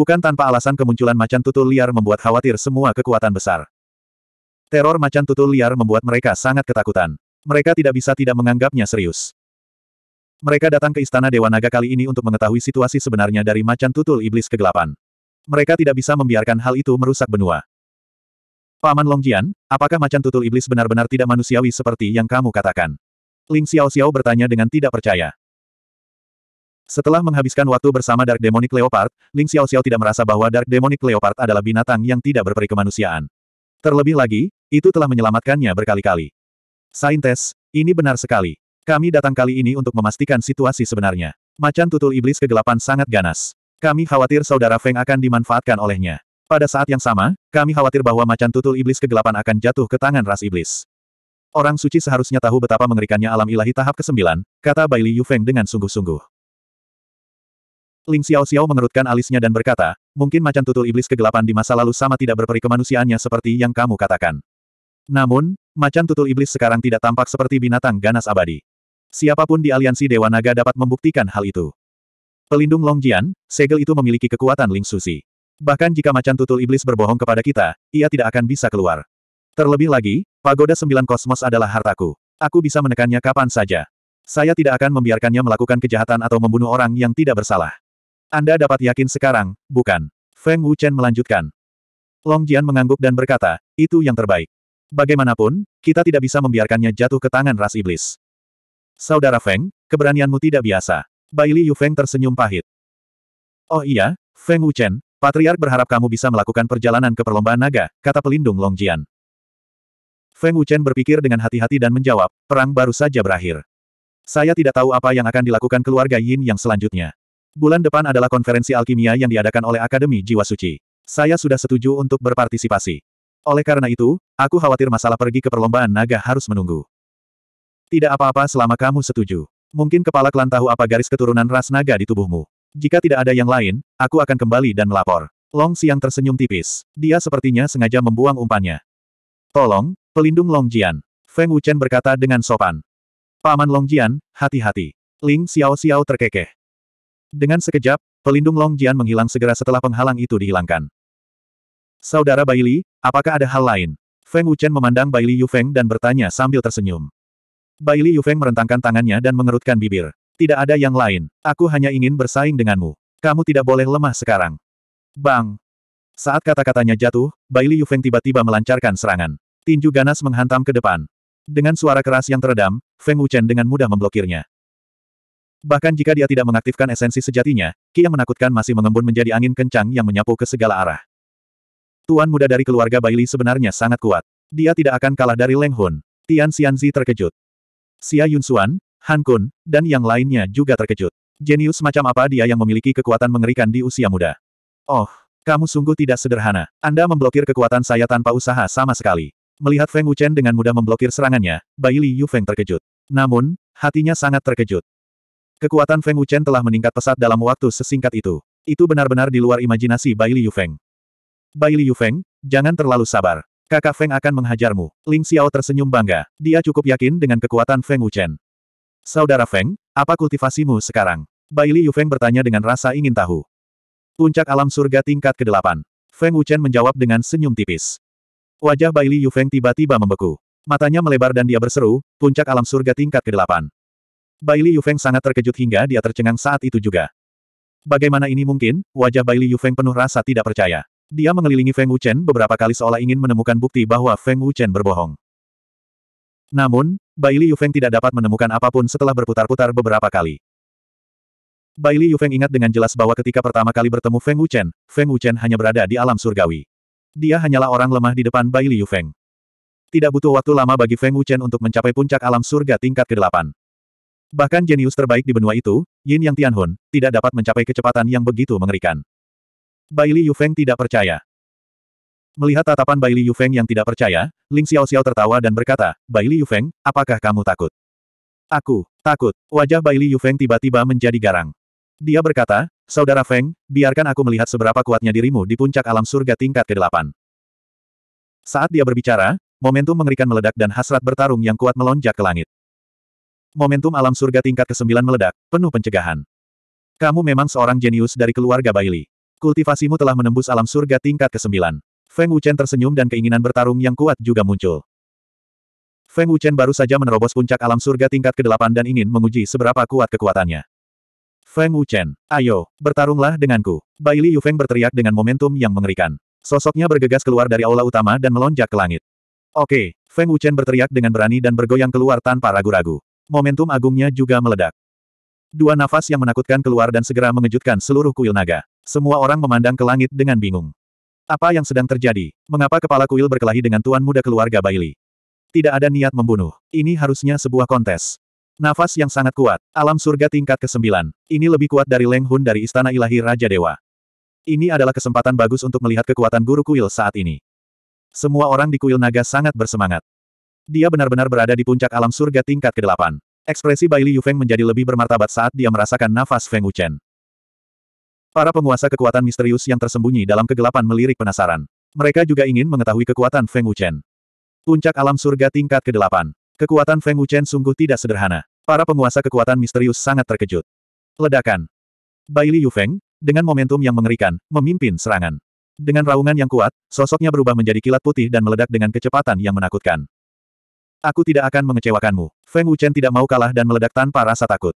Bukan tanpa alasan kemunculan macan tutul liar membuat khawatir semua kekuatan besar. Teror macan tutul liar membuat mereka sangat ketakutan. Mereka tidak bisa tidak menganggapnya serius. Mereka datang ke Istana Dewa Naga kali ini untuk mengetahui situasi sebenarnya dari macan tutul iblis kegelapan. Mereka tidak bisa membiarkan hal itu merusak benua. Paman Longjian, apakah macan tutul iblis benar-benar tidak manusiawi seperti yang kamu katakan? Ling Xiao Xiao bertanya dengan tidak percaya. Setelah menghabiskan waktu bersama Dark Demonic Leopard, Ling Xiao Xiao tidak merasa bahwa Dark Demonic Leopard adalah binatang yang tidak berperi kemanusiaan. Terlebih lagi, itu telah menyelamatkannya berkali-kali. Saintes, ini benar sekali. Kami datang kali ini untuk memastikan situasi sebenarnya. Macan tutul iblis kegelapan sangat ganas. Kami khawatir saudara Feng akan dimanfaatkan olehnya. Pada saat yang sama, kami khawatir bahwa macan tutul iblis kegelapan akan jatuh ke tangan ras iblis. Orang suci seharusnya tahu betapa mengerikannya alam ilahi tahap ke-9, kata Yu Feng dengan sungguh-sungguh. Ling Xiao Xiao mengerutkan alisnya dan berkata, mungkin macan tutul iblis kegelapan di masa lalu sama tidak berperi kemanusiaannya seperti yang kamu katakan. Namun, macan tutul iblis sekarang tidak tampak seperti binatang ganas abadi. Siapapun di aliansi Dewa Naga dapat membuktikan hal itu. Pelindung Longjian, segel itu memiliki kekuatan Ling Susi. Bahkan jika macan tutul iblis berbohong kepada kita, ia tidak akan bisa keluar. Terlebih lagi, pagoda sembilan kosmos adalah hartaku. Aku bisa menekannya kapan saja. Saya tidak akan membiarkannya melakukan kejahatan atau membunuh orang yang tidak bersalah. Anda dapat yakin sekarang, bukan? Feng Wuchen melanjutkan. Long Jian mengangguk dan berkata, itu yang terbaik. Bagaimanapun, kita tidak bisa membiarkannya jatuh ke tangan ras iblis. Saudara Feng, keberanianmu tidak biasa. Bai Yu Feng tersenyum pahit. Oh iya, Feng Wuchen, Patriark berharap kamu bisa melakukan perjalanan ke perlombaan naga, kata pelindung Long Jian. Feng Wuchen berpikir dengan hati-hati dan menjawab, perang baru saja berakhir. Saya tidak tahu apa yang akan dilakukan keluarga Yin yang selanjutnya. Bulan depan adalah konferensi alkimia yang diadakan oleh Akademi Jiwa Suci. Saya sudah setuju untuk berpartisipasi. Oleh karena itu, aku khawatir masalah pergi ke perlombaan naga harus menunggu. Tidak apa-apa selama kamu setuju. Mungkin kepala klan tahu apa garis keturunan ras naga di tubuhmu. Jika tidak ada yang lain, aku akan kembali dan melapor. Long Xiang tersenyum tipis. Dia sepertinya sengaja membuang umpannya. Tolong, pelindung Long Jian. Feng Wuchen berkata dengan sopan. Paman Long Jian, hati-hati. Ling Xiao Xiao terkekeh. Dengan sekejap, pelindung Long Jian menghilang segera setelah penghalang itu dihilangkan. Saudara Baili, apakah ada hal lain? Feng Wuchen memandang Baili Feng dan bertanya sambil tersenyum. Baili Feng merentangkan tangannya dan mengerutkan bibir. Tidak ada yang lain, aku hanya ingin bersaing denganmu. Kamu tidak boleh lemah sekarang. Bang! Saat kata-katanya jatuh, Baili Feng tiba-tiba melancarkan serangan. Tinju ganas menghantam ke depan. Dengan suara keras yang teredam, Feng Wuchen dengan mudah memblokirnya. Bahkan jika dia tidak mengaktifkan esensi sejatinya, Ki yang menakutkan masih mengembun menjadi angin kencang yang menyapu ke segala arah. Tuan muda dari keluarga Baili sebenarnya sangat kuat. Dia tidak akan kalah dari Leng Hun. Tian Xianzi terkejut. Xia Yunsuan, Han Kun, dan yang lainnya juga terkejut. Jenius macam apa dia yang memiliki kekuatan mengerikan di usia muda? Oh, kamu sungguh tidak sederhana. Anda memblokir kekuatan saya tanpa usaha sama sekali. Melihat Feng Wuchen dengan mudah memblokir serangannya, Baili Yu Feng terkejut. Namun, hatinya sangat terkejut. Kekuatan Feng Wuchen telah meningkat pesat dalam waktu sesingkat itu. Itu benar-benar di luar imajinasi Bai Yu Feng. Bai Yu Feng, jangan terlalu sabar. Kakak Feng akan menghajarmu. Ling Xiao tersenyum bangga. Dia cukup yakin dengan kekuatan Feng Wuchen. Saudara Feng, apa kultivasimu sekarang? Bai Yu Feng bertanya dengan rasa ingin tahu. Puncak alam surga tingkat ke-8. Feng Wuchen menjawab dengan senyum tipis. Wajah Bai Yu Feng tiba-tiba membeku. Matanya melebar dan dia berseru, puncak alam surga tingkat ke-8. Baili Yufeng sangat terkejut hingga dia tercengang saat itu juga. Bagaimana ini mungkin? Wajah Baili Yufeng penuh rasa tidak percaya. Dia mengelilingi Feng Wuchen beberapa kali seolah ingin menemukan bukti bahwa Feng Wuchen berbohong. Namun, Baili Yufeng tidak dapat menemukan apapun setelah berputar-putar beberapa kali. Baili Yufeng ingat dengan jelas bahwa ketika pertama kali bertemu Feng Wuchen, Feng Wuchen hanya berada di alam surgawi. Dia hanyalah orang lemah di depan Baili Yufeng. Tidak butuh waktu lama bagi Feng Wuchen untuk mencapai puncak alam surga tingkat ke-8. Bahkan jenius terbaik di benua itu, Yin Yang Tianhun, tidak dapat mencapai kecepatan yang begitu mengerikan. Baili Yufeng tidak percaya. Melihat tatapan Baili Yufeng yang tidak percaya, Ling Xiao Xiao tertawa dan berkata, Baili Yufeng, apakah kamu takut? Aku, takut. Wajah Baili Yufeng tiba-tiba menjadi garang. Dia berkata, Saudara Feng, biarkan aku melihat seberapa kuatnya dirimu di puncak alam surga tingkat ke-8. Saat dia berbicara, momentum mengerikan meledak dan hasrat bertarung yang kuat melonjak ke langit. Momentum alam surga tingkat ke-9 meledak, penuh pencegahan. Kamu memang seorang jenius dari keluarga Bailey. Kultivasimu telah menembus alam surga tingkat ke-9. Feng Wuchen tersenyum dan keinginan bertarung yang kuat juga muncul. Feng Wuchen baru saja menerobos puncak alam surga tingkat ke-8 dan ingin menguji seberapa kuat kekuatannya. Feng Wuchen, ayo, bertarunglah denganku. Baili Yufeng berteriak dengan momentum yang mengerikan. Sosoknya bergegas keluar dari aula utama dan melonjak ke langit. Oke, Feng Wuchen berteriak dengan berani dan bergoyang keluar tanpa ragu-ragu momentum agungnya juga meledak. Dua nafas yang menakutkan keluar dan segera mengejutkan seluruh kuil naga. Semua orang memandang ke langit dengan bingung. Apa yang sedang terjadi? Mengapa kepala kuil berkelahi dengan tuan muda keluarga Bailey? Tidak ada niat membunuh. Ini harusnya sebuah kontes. Nafas yang sangat kuat. Alam surga tingkat ke-9. Ini lebih kuat dari Leng Hun dari Istana Ilahi Raja Dewa. Ini adalah kesempatan bagus untuk melihat kekuatan guru kuil saat ini. Semua orang di kuil naga sangat bersemangat. Dia benar-benar berada di puncak alam surga tingkat ke-8. Ekspresi Baili Yufeng menjadi lebih bermartabat saat dia merasakan nafas Feng Wuchen. Para penguasa kekuatan misterius yang tersembunyi dalam kegelapan melirik penasaran. Mereka juga ingin mengetahui kekuatan Feng Wuchen. Puncak alam surga tingkat ke-8. Kekuatan Feng Wuchen sungguh tidak sederhana. Para penguasa kekuatan misterius sangat terkejut. Ledakan. Baili Yufeng, dengan momentum yang mengerikan, memimpin serangan. Dengan raungan yang kuat, sosoknya berubah menjadi kilat putih dan meledak dengan kecepatan yang menakutkan. Aku tidak akan mengecewakanmu. Feng Wuchen tidak mau kalah dan meledak tanpa rasa takut.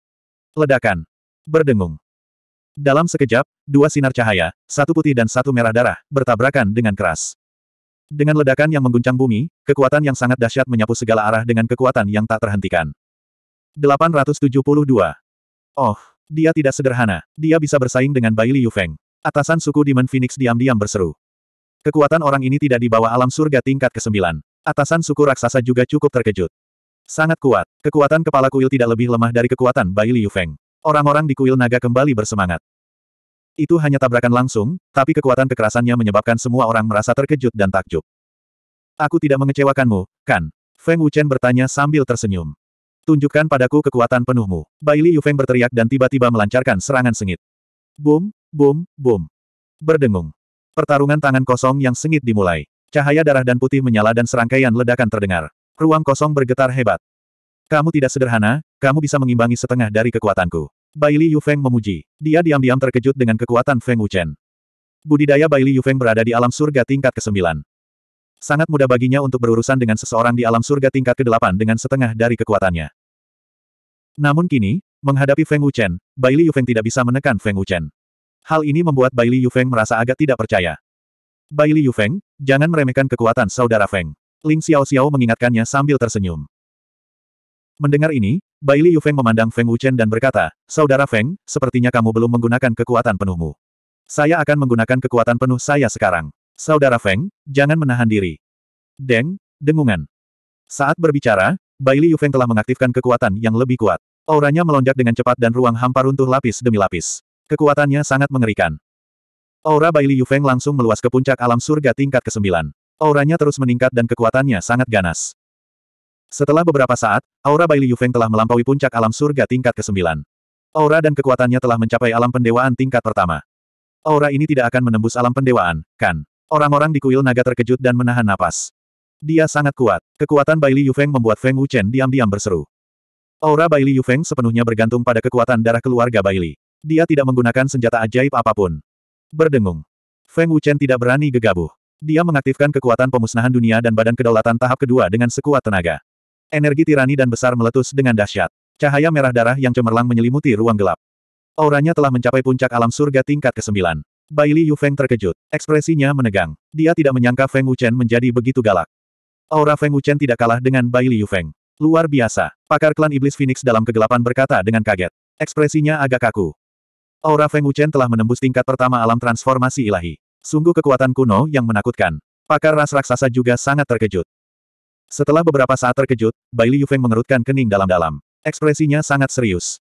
Ledakan. Berdengung. Dalam sekejap, dua sinar cahaya, satu putih dan satu merah darah, bertabrakan dengan keras. Dengan ledakan yang mengguncang bumi, kekuatan yang sangat dahsyat menyapu segala arah dengan kekuatan yang tak terhentikan. 872. Oh, dia tidak sederhana. Dia bisa bersaing dengan Bai Liu Feng. Atasan suku Demon Phoenix diam-diam berseru. Kekuatan orang ini tidak di bawah alam surga tingkat ke-9. Atasan suku raksasa juga cukup terkejut. Sangat kuat. Kekuatan kepala kuil tidak lebih lemah dari kekuatan Bai Liu Feng. Orang-orang di kuil naga kembali bersemangat. Itu hanya tabrakan langsung, tapi kekuatan kekerasannya menyebabkan semua orang merasa terkejut dan takjub. Aku tidak mengecewakanmu, kan? Feng Wuchen bertanya sambil tersenyum. Tunjukkan padaku kekuatan penuhmu. Bai Liu Feng berteriak dan tiba-tiba melancarkan serangan sengit. Boom, boom, boom. Berdengung. Pertarungan tangan kosong yang sengit dimulai. Cahaya darah dan putih menyala dan serangkaian ledakan terdengar. Ruang kosong bergetar hebat. Kamu tidak sederhana, kamu bisa mengimbangi setengah dari kekuatanku. Baili Yufeng memuji. Dia diam-diam terkejut dengan kekuatan Feng Wuchen. Budidaya Baili Yufeng berada di alam surga tingkat ke-9. Sangat mudah baginya untuk berurusan dengan seseorang di alam surga tingkat ke-8 dengan setengah dari kekuatannya. Namun kini, menghadapi Feng Wuchen, Baili Yufeng tidak bisa menekan Feng Wuchen. Hal ini membuat Baili Yufeng merasa agak tidak percaya. Baili Yufeng, Jangan meremehkan kekuatan saudara Feng. Ling Xiao Xiao mengingatkannya sambil tersenyum. Mendengar ini, Bai Li Yufeng memandang Feng Wuchen dan berkata, Saudara Feng, sepertinya kamu belum menggunakan kekuatan penuhmu. Saya akan menggunakan kekuatan penuh saya sekarang. Saudara Feng, jangan menahan diri. Deng, dengungan. Saat berbicara, Bai Li Yufeng telah mengaktifkan kekuatan yang lebih kuat. Auranya melonjak dengan cepat dan ruang hampa runtuh lapis demi lapis. Kekuatannya sangat mengerikan. Aura Baili Yufeng langsung meluas ke puncak alam surga tingkat ke-9. Auranya terus meningkat dan kekuatannya sangat ganas. Setelah beberapa saat, aura Baili Yufeng telah melampaui puncak alam surga tingkat ke-9. Aura dan kekuatannya telah mencapai alam pendewaan tingkat pertama. Aura ini tidak akan menembus alam pendewaan, kan? Orang-orang di kuil naga terkejut dan menahan napas. Dia sangat kuat. Kekuatan Baili Yufeng membuat Feng Wuchen diam-diam berseru. Aura Baili Yufeng sepenuhnya bergantung pada kekuatan darah keluarga Baili. Dia tidak menggunakan senjata ajaib apapun. Berdengung. Feng Wuchen tidak berani gegabah. Dia mengaktifkan kekuatan pemusnahan dunia dan badan kedaulatan tahap kedua dengan sekuat tenaga. Energi tirani dan besar meletus dengan dahsyat. Cahaya merah darah yang cemerlang menyelimuti ruang gelap. Auranya telah mencapai puncak alam surga tingkat ke-9. Baili Yu Feng terkejut. Ekspresinya menegang. Dia tidak menyangka Feng Wuchen menjadi begitu galak. Aura Feng Wuchen tidak kalah dengan Baili Yu Feng. Luar biasa. Pakar klan iblis Phoenix dalam kegelapan berkata dengan kaget. Ekspresinya agak kaku. Aura Feng Wuchen telah menembus tingkat pertama alam transformasi ilahi. Sungguh kekuatan kuno yang menakutkan. Pakar ras raksasa juga sangat terkejut. Setelah beberapa saat terkejut, Bai Li Feng mengerutkan kening dalam-dalam. Ekspresinya sangat serius.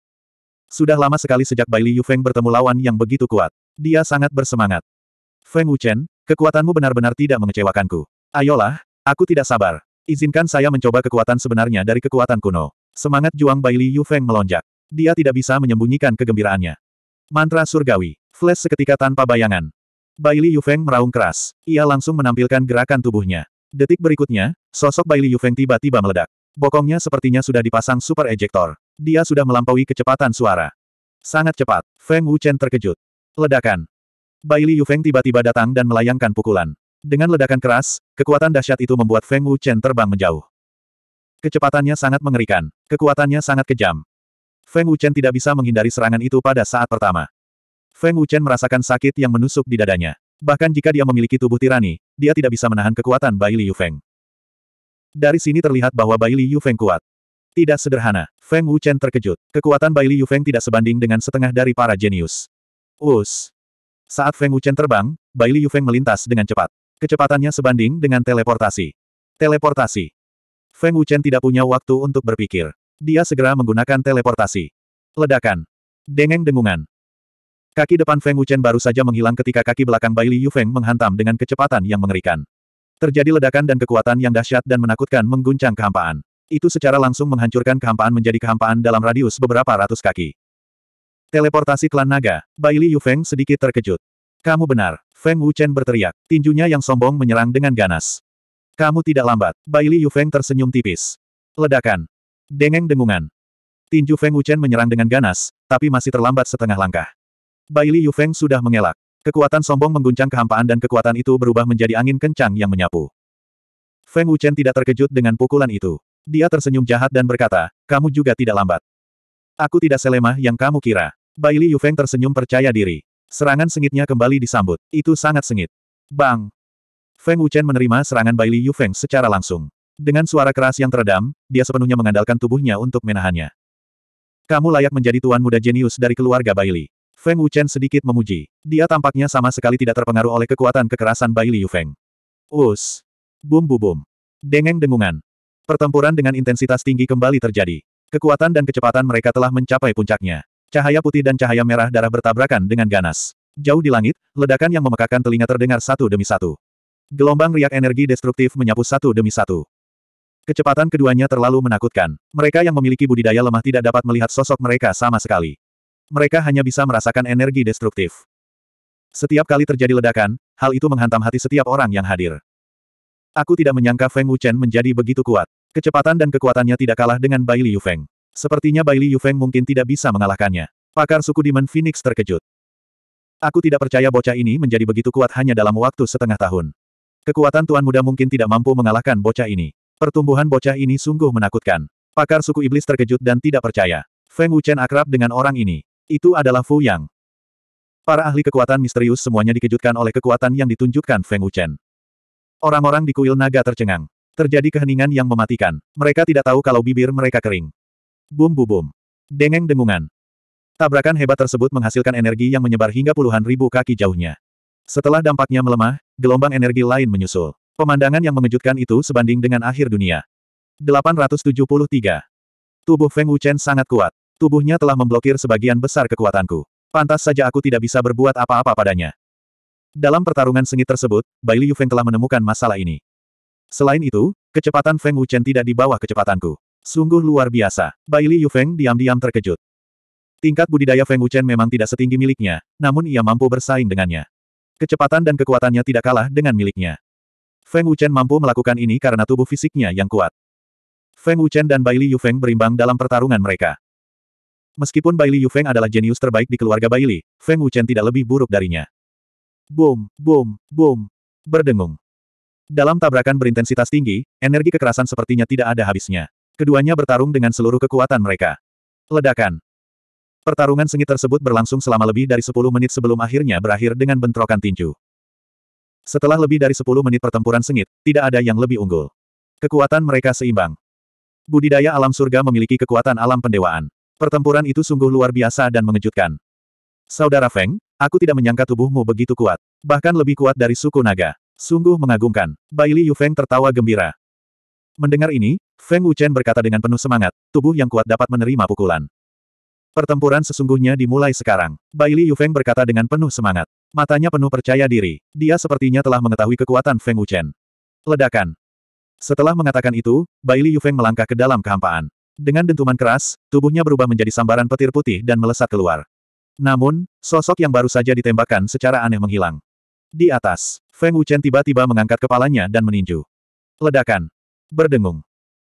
Sudah lama sekali sejak Bai Li Feng bertemu lawan yang begitu kuat. Dia sangat bersemangat. Feng Wuchen, kekuatanmu benar-benar tidak mengecewakanku. Ayolah, aku tidak sabar. Izinkan saya mencoba kekuatan sebenarnya dari kekuatan kuno. Semangat juang Bai Li Feng melonjak. Dia tidak bisa menyembunyikan kegembiraannya. Mantra surgawi. Flash seketika tanpa bayangan. Baili Yufeng meraung keras. Ia langsung menampilkan gerakan tubuhnya. Detik berikutnya, sosok Baili Yufeng tiba-tiba meledak. Bokongnya sepertinya sudah dipasang super ejector. Dia sudah melampaui kecepatan suara. Sangat cepat. Feng Wu Chen terkejut. Ledakan. Baili Yufeng tiba-tiba datang dan melayangkan pukulan. Dengan ledakan keras, kekuatan dahsyat itu membuat Feng Wu Chen terbang menjauh. Kecepatannya sangat mengerikan. Kekuatannya sangat kejam. Feng Wuchen tidak bisa menghindari serangan itu pada saat pertama. Feng Wuchen merasakan sakit yang menusuk di dadanya. Bahkan jika dia memiliki tubuh tirani, dia tidak bisa menahan kekuatan Bai Yu Feng. Dari sini terlihat bahwa Bai Yu Feng kuat. Tidak sederhana, Feng Wuchen terkejut. Kekuatan Bai Yu Feng tidak sebanding dengan setengah dari para jenius. Us. Saat Feng Wuchen terbang, Bai Yu Feng melintas dengan cepat. Kecepatannya sebanding dengan teleportasi. Teleportasi. Feng Wuchen tidak punya waktu untuk berpikir. Dia segera menggunakan teleportasi. Ledakan. Dengeng dengungan. Kaki depan Feng Wuchen baru saja menghilang ketika kaki belakang Bai Li Yufeng menghantam dengan kecepatan yang mengerikan. Terjadi ledakan dan kekuatan yang dahsyat dan menakutkan mengguncang kehampaan. Itu secara langsung menghancurkan kehampaan menjadi kehampaan dalam radius beberapa ratus kaki. Teleportasi klan naga, Bai Li Yufeng sedikit terkejut. Kamu benar, Feng Wuchen berteriak, tinjunya yang sombong menyerang dengan ganas. Kamu tidak lambat, Bai Li Yufeng tersenyum tipis. Ledakan. Dengeng-dengungan. Tinju Feng Wuchen menyerang dengan ganas, tapi masih terlambat setengah langkah. Bai Li Feng sudah mengelak. Kekuatan sombong mengguncang kehampaan dan kekuatan itu berubah menjadi angin kencang yang menyapu. Feng Wuchen tidak terkejut dengan pukulan itu. Dia tersenyum jahat dan berkata, kamu juga tidak lambat. Aku tidak selemah yang kamu kira. Bai Li Feng tersenyum percaya diri. Serangan sengitnya kembali disambut. Itu sangat sengit. Bang! Feng Wuchen menerima serangan Bai Li Feng secara langsung. Dengan suara keras yang teredam, dia sepenuhnya mengandalkan tubuhnya untuk menahannya. Kamu layak menjadi tuan muda jenius dari keluarga Baili. Feng Wuchen sedikit memuji. Dia tampaknya sama sekali tidak terpengaruh oleh kekuatan kekerasan Baili Feng. Us. Bum bu bum. Dengeng dengungan. Pertempuran dengan intensitas tinggi kembali terjadi. Kekuatan dan kecepatan mereka telah mencapai puncaknya. Cahaya putih dan cahaya merah darah bertabrakan dengan ganas. Jauh di langit, ledakan yang memekakan telinga terdengar satu demi satu. Gelombang riak energi destruktif menyapu satu demi satu. Kecepatan keduanya terlalu menakutkan. Mereka yang memiliki budidaya lemah tidak dapat melihat sosok mereka sama sekali. Mereka hanya bisa merasakan energi destruktif. Setiap kali terjadi ledakan, hal itu menghantam hati setiap orang yang hadir. Aku tidak menyangka Feng Wuchen menjadi begitu kuat. Kecepatan dan kekuatannya tidak kalah dengan Bai Li Feng. Sepertinya Bai Li Feng mungkin tidak bisa mengalahkannya. Pakar suku Demon Phoenix terkejut. Aku tidak percaya bocah ini menjadi begitu kuat hanya dalam waktu setengah tahun. Kekuatan Tuan Muda mungkin tidak mampu mengalahkan bocah ini. Pertumbuhan bocah ini sungguh menakutkan. Pakar suku iblis terkejut dan tidak percaya. Feng Wuchen akrab dengan orang ini. Itu adalah Fu Yang. Para ahli kekuatan misterius semuanya dikejutkan oleh kekuatan yang ditunjukkan Feng Wuchen. Orang-orang di kuil naga tercengang. Terjadi keheningan yang mematikan. Mereka tidak tahu kalau bibir mereka kering. Bum bu bum. Dengeng dengungan. Tabrakan hebat tersebut menghasilkan energi yang menyebar hingga puluhan ribu kaki jauhnya. Setelah dampaknya melemah, gelombang energi lain menyusul. Pemandangan yang mengejutkan itu sebanding dengan akhir dunia. 873. Tubuh Feng Wuchen sangat kuat. Tubuhnya telah memblokir sebagian besar kekuatanku. Pantas saja aku tidak bisa berbuat apa-apa padanya. Dalam pertarungan sengit tersebut, Bai Liu Feng telah menemukan masalah ini. Selain itu, kecepatan Feng Wuchen tidak di bawah kecepatanku. Sungguh luar biasa. Bai Liu Feng diam-diam terkejut. Tingkat budidaya Feng Wuchen memang tidak setinggi miliknya, namun ia mampu bersaing dengannya. Kecepatan dan kekuatannya tidak kalah dengan miliknya. Feng Wuchen mampu melakukan ini karena tubuh fisiknya yang kuat. Feng Wuchen dan Bai Li Yufeng berimbang dalam pertarungan mereka. Meskipun Bai Li Yufeng adalah jenius terbaik di keluarga Bai Li, Feng Wuchen tidak lebih buruk darinya. Boom, boom, boom. Berdengung. Dalam tabrakan berintensitas tinggi, energi kekerasan sepertinya tidak ada habisnya. Keduanya bertarung dengan seluruh kekuatan mereka. Ledakan. Pertarungan sengit tersebut berlangsung selama lebih dari 10 menit sebelum akhirnya berakhir dengan bentrokan tinju. Setelah lebih dari 10 menit pertempuran sengit, tidak ada yang lebih unggul. Kekuatan mereka seimbang. Budidaya alam surga memiliki kekuatan alam pendewaan. Pertempuran itu sungguh luar biasa dan mengejutkan. Saudara Feng, aku tidak menyangka tubuhmu begitu kuat. Bahkan lebih kuat dari suku naga. Sungguh mengagumkan. Baili Feng tertawa gembira. Mendengar ini, Feng Wuchen berkata dengan penuh semangat, tubuh yang kuat dapat menerima pukulan. Pertempuran sesungguhnya dimulai sekarang. Baili Feng berkata dengan penuh semangat. Matanya penuh percaya diri, dia sepertinya telah mengetahui kekuatan Feng Wuchen. Ledakan. Setelah mengatakan itu, Baili Yufeng melangkah ke dalam kehampaan. Dengan dentuman keras, tubuhnya berubah menjadi sambaran petir putih dan melesat keluar. Namun, sosok yang baru saja ditembakkan secara aneh menghilang. Di atas, Feng Wuchen tiba-tiba mengangkat kepalanya dan meninju. Ledakan. Berdengung.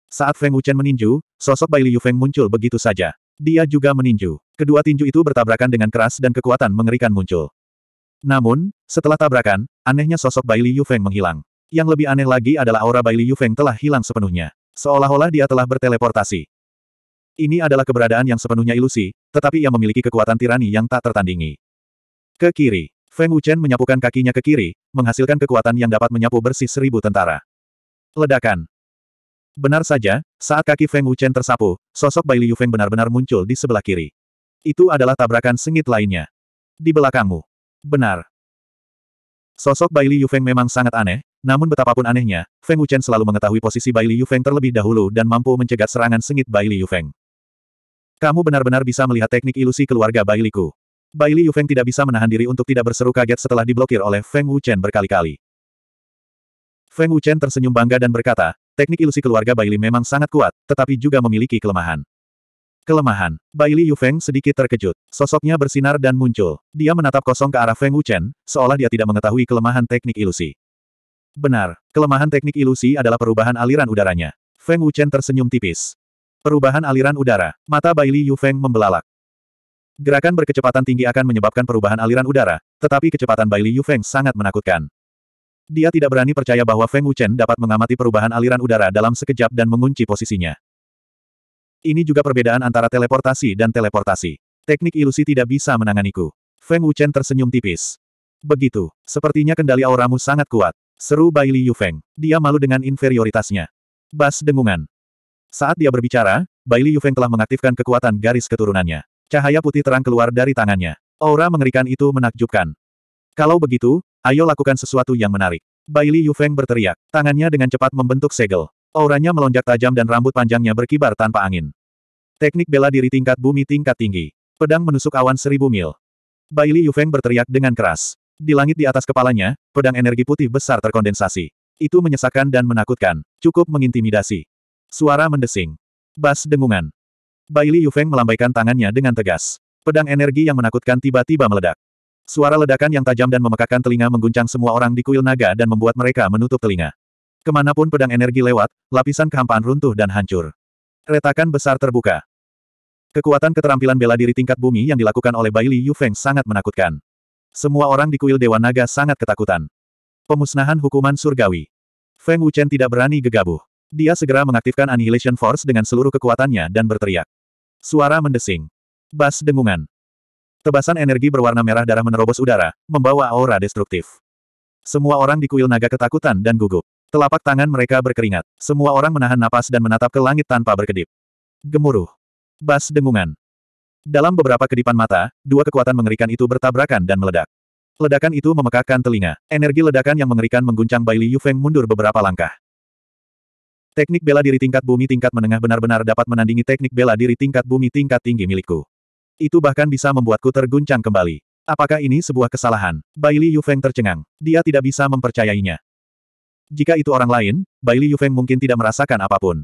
Saat Feng Wuchen meninju, sosok Baili Yufeng muncul begitu saja. Dia juga meninju. Kedua tinju itu bertabrakan dengan keras dan kekuatan mengerikan muncul. Namun, setelah tabrakan, anehnya sosok Bai Li Yufeng menghilang. Yang lebih aneh lagi adalah aura Bai Li Yufeng telah hilang sepenuhnya. Seolah-olah dia telah berteleportasi. Ini adalah keberadaan yang sepenuhnya ilusi, tetapi ia memiliki kekuatan tirani yang tak tertandingi. Ke kiri, Feng Wuchen menyapukan kakinya ke kiri, menghasilkan kekuatan yang dapat menyapu bersih seribu tentara. Ledakan. Benar saja, saat kaki Feng Wuchen tersapu, sosok Bai Li Feng benar-benar muncul di sebelah kiri. Itu adalah tabrakan sengit lainnya. Di belakangmu. Benar. Sosok Bai Li Yufeng memang sangat aneh, namun betapapun anehnya, Feng Wuchen selalu mengetahui posisi Bai Li Yufeng terlebih dahulu dan mampu mencegat serangan sengit Bai Li Yufeng. Kamu benar-benar bisa melihat teknik ilusi keluarga Bai Ku. Bai Li Yufeng tidak bisa menahan diri untuk tidak berseru kaget setelah diblokir oleh Feng Wuchen berkali-kali. Feng Wuchen tersenyum bangga dan berkata, teknik ilusi keluarga Bai Li memang sangat kuat, tetapi juga memiliki kelemahan. Kelemahan. Bai Baili Yufeng sedikit terkejut. Sosoknya bersinar dan muncul. Dia menatap kosong ke arah Feng Wuchen, seolah dia tidak mengetahui kelemahan teknik ilusi. Benar, kelemahan teknik ilusi adalah perubahan aliran udaranya. Feng Wuchen tersenyum tipis. Perubahan aliran udara. Mata Bai Baili Yufeng membelalak. Gerakan berkecepatan tinggi akan menyebabkan perubahan aliran udara, tetapi kecepatan Bai Baili Yufeng sangat menakutkan. Dia tidak berani percaya bahwa Feng Wuchen dapat mengamati perubahan aliran udara dalam sekejap dan mengunci posisinya. Ini juga perbedaan antara teleportasi dan teleportasi. Teknik ilusi tidak bisa menanganiku. Feng Wuchen tersenyum tipis. Begitu, sepertinya kendali auramu sangat kuat. Seru Bai Li Yufeng. Dia malu dengan inferioritasnya. Bas dengungan. Saat dia berbicara, Bai Li Yufeng telah mengaktifkan kekuatan garis keturunannya. Cahaya putih terang keluar dari tangannya. Aura mengerikan itu menakjubkan. Kalau begitu, ayo lakukan sesuatu yang menarik. Bai Li Yufeng berteriak. Tangannya dengan cepat membentuk segel. Auranya melonjak tajam dan rambut panjangnya berkibar tanpa angin. Teknik bela diri tingkat bumi tingkat tinggi. Pedang menusuk awan seribu mil. Baili Yufeng berteriak dengan keras. Di langit di atas kepalanya, pedang energi putih besar terkondensasi. Itu menyesakan dan menakutkan, cukup mengintimidasi. Suara mendesing. Bas dengungan. Baili Yufeng melambaikan tangannya dengan tegas. Pedang energi yang menakutkan tiba-tiba meledak. Suara ledakan yang tajam dan memekakan telinga mengguncang semua orang di kuil naga dan membuat mereka menutup telinga. Kemanapun pedang energi lewat, lapisan kehampaan runtuh dan hancur. Retakan besar terbuka. Kekuatan keterampilan bela diri tingkat bumi yang dilakukan oleh Bai Li Yufeng sangat menakutkan. Semua orang di kuil Dewa Naga sangat ketakutan. Pemusnahan hukuman surgawi. Feng Wuchen tidak berani gegabah. Dia segera mengaktifkan Annihilation Force dengan seluruh kekuatannya dan berteriak. Suara mendesing. Bas dengungan. Tebasan energi berwarna merah darah menerobos udara, membawa aura destruktif. Semua orang di kuil naga ketakutan dan gugup. Telapak tangan mereka berkeringat. Semua orang menahan napas dan menatap ke langit tanpa berkedip. Gemuruh. Bas dengungan. Dalam beberapa kedipan mata, dua kekuatan mengerikan itu bertabrakan dan meledak. Ledakan itu memekakkan telinga. Energi ledakan yang mengerikan mengguncang Bai Li Yufeng mundur beberapa langkah. Teknik bela diri tingkat bumi tingkat menengah benar-benar dapat menandingi teknik bela diri tingkat bumi tingkat tinggi milikku. Itu bahkan bisa membuatku terguncang kembali. Apakah ini sebuah kesalahan? Bai Li Yufeng tercengang. Dia tidak bisa mempercayainya. Jika itu orang lain, Bai Li Yufeng mungkin tidak merasakan apapun.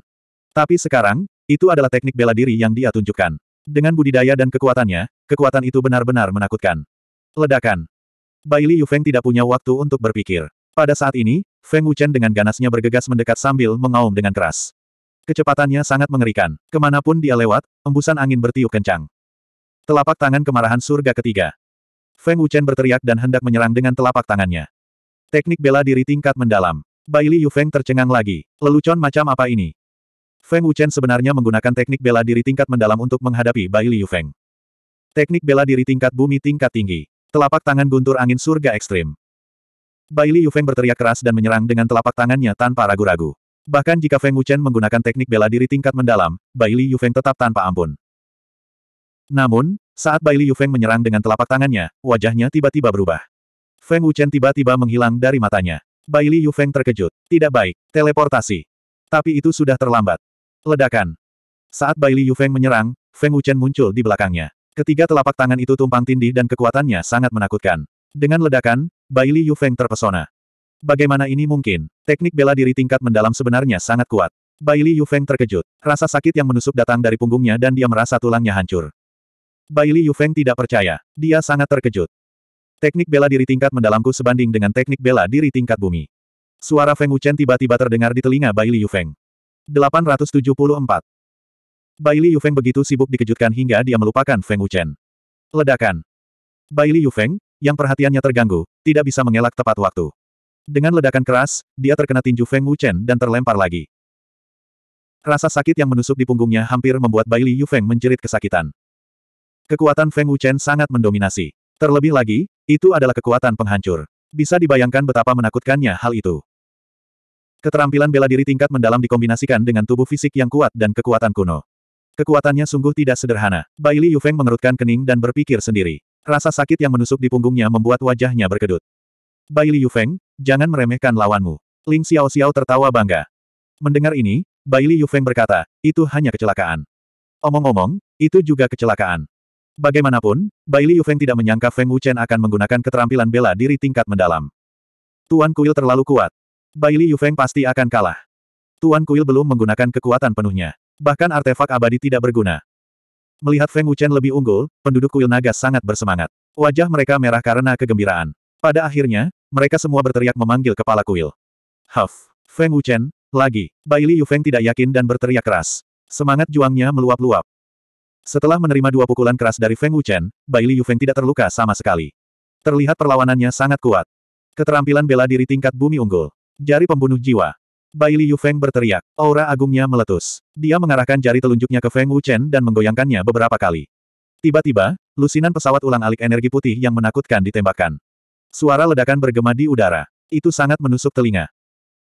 Tapi sekarang, itu adalah teknik bela diri yang dia tunjukkan. Dengan budidaya dan kekuatannya, kekuatan itu benar-benar menakutkan. Ledakan. Bai Li Yufeng tidak punya waktu untuk berpikir. Pada saat ini, Feng Wuchen dengan ganasnya bergegas mendekat sambil mengaum dengan keras. Kecepatannya sangat mengerikan. Kemanapun dia lewat, embusan angin bertiup kencang. Telapak tangan kemarahan surga ketiga. Feng Wuchen berteriak dan hendak menyerang dengan telapak tangannya. Teknik bela diri tingkat mendalam. Bai Li Yufeng tercengang lagi. Lelucon macam apa ini? Feng Wuchen sebenarnya menggunakan teknik bela diri tingkat mendalam untuk menghadapi Bai Li Yufeng. Teknik bela diri tingkat bumi tingkat tinggi. Telapak tangan guntur angin surga ekstrim. Bai Li Yufeng berteriak keras dan menyerang dengan telapak tangannya tanpa ragu-ragu. Bahkan jika Feng Wuchen menggunakan teknik bela diri tingkat mendalam, Bai Li Yufeng tetap tanpa ampun. Namun, saat Bai Li Yufeng menyerang dengan telapak tangannya, wajahnya tiba-tiba berubah. Feng Wuchen tiba-tiba menghilang dari matanya. Bai Li Yufeng terkejut. Tidak baik. Teleportasi. Tapi itu sudah terlambat. Ledakan. Saat Bai Li Yufeng menyerang, Feng Wuchen muncul di belakangnya. Ketiga telapak tangan itu tumpang tindih dan kekuatannya sangat menakutkan. Dengan ledakan, Bai Li Yufeng terpesona. Bagaimana ini mungkin? Teknik bela diri tingkat mendalam sebenarnya sangat kuat. Bai Li Yufeng terkejut. Rasa sakit yang menusuk datang dari punggungnya dan dia merasa tulangnya hancur. Bai Li Yufeng tidak percaya. Dia sangat terkejut. Teknik bela diri tingkat mendalamku sebanding dengan teknik bela diri tingkat bumi. Suara Feng Wuchen tiba-tiba terdengar di telinga Bai Yu Feng. 874. Bai Li Feng begitu sibuk dikejutkan hingga dia melupakan Feng Wuchen. Ledakan. Bai Yu Feng, yang perhatiannya terganggu, tidak bisa mengelak tepat waktu. Dengan ledakan keras, dia terkena tinju Feng Wuchen dan terlempar lagi. Rasa sakit yang menusuk di punggungnya hampir membuat Bai Yu Feng menjerit kesakitan. Kekuatan Feng Wuchen sangat mendominasi. Terlebih lagi, itu adalah kekuatan penghancur. Bisa dibayangkan betapa menakutkannya hal itu. Keterampilan bela diri tingkat mendalam dikombinasikan dengan tubuh fisik yang kuat dan kekuatan kuno. Kekuatannya sungguh tidak sederhana. Bai Li Yufeng mengerutkan kening dan berpikir sendiri. Rasa sakit yang menusuk di punggungnya membuat wajahnya berkedut. Bai Li Yufeng, jangan meremehkan lawanmu. Ling Xiao Xiao tertawa bangga. Mendengar ini, Bai Li Yufeng berkata, itu hanya kecelakaan. Omong-omong, itu juga kecelakaan. Bagaimanapun, Baili Yufeng tidak menyangka Feng Wuchen akan menggunakan keterampilan bela diri tingkat mendalam. Tuan Kuil terlalu kuat. Baili Yufeng pasti akan kalah. Tuan Kuil belum menggunakan kekuatan penuhnya. Bahkan artefak abadi tidak berguna. Melihat Feng Wuchen lebih unggul, penduduk kuil naga sangat bersemangat. Wajah mereka merah karena kegembiraan. Pada akhirnya, mereka semua berteriak memanggil kepala kuil. Huff! Feng Wuchen, lagi. Baili Yufeng tidak yakin dan berteriak keras. Semangat juangnya meluap-luap. Setelah menerima dua pukulan keras dari Feng Wuchen, Bai Li Yufeng tidak terluka sama sekali. Terlihat perlawanannya sangat kuat. Keterampilan bela diri tingkat bumi unggul. Jari pembunuh jiwa. Bai Li Yufeng berteriak. Aura agungnya meletus. Dia mengarahkan jari telunjuknya ke Feng Wuchen dan menggoyangkannya beberapa kali. Tiba-tiba, lusinan pesawat ulang alik energi putih yang menakutkan ditembakkan. Suara ledakan bergema di udara. Itu sangat menusuk telinga.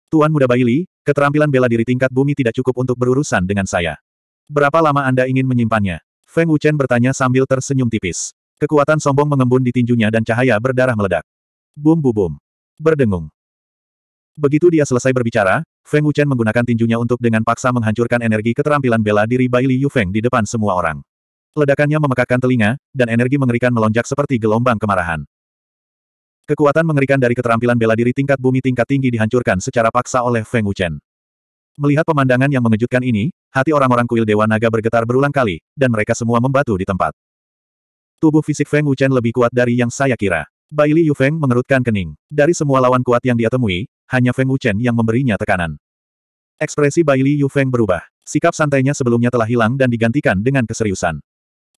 Tuan Muda Baili, keterampilan bela diri tingkat bumi tidak cukup untuk berurusan dengan saya. Berapa lama Anda ingin menyimpannya? Feng Wuchen bertanya sambil tersenyum tipis. Kekuatan sombong mengembun di tinjunya dan cahaya berdarah meledak. Bum bum bum. Berdengung. Begitu dia selesai berbicara, Feng Wuchen menggunakan tinjunya untuk dengan paksa menghancurkan energi keterampilan bela diri Bai Li Yufeng di depan semua orang. Ledakannya memekakkan telinga, dan energi mengerikan melonjak seperti gelombang kemarahan. Kekuatan mengerikan dari keterampilan bela diri tingkat bumi tingkat tinggi dihancurkan secara paksa oleh Feng Wuchen. Melihat pemandangan yang mengejutkan ini, hati orang-orang kuil Dewa Naga bergetar berulang kali, dan mereka semua membatu di tempat. Tubuh fisik Feng Wuchen lebih kuat dari yang saya kira. Bai Li Feng mengerutkan kening. Dari semua lawan kuat yang dia temui, hanya Feng Wuchen yang memberinya tekanan. Ekspresi Bai Li Feng berubah. Sikap santainya sebelumnya telah hilang dan digantikan dengan keseriusan.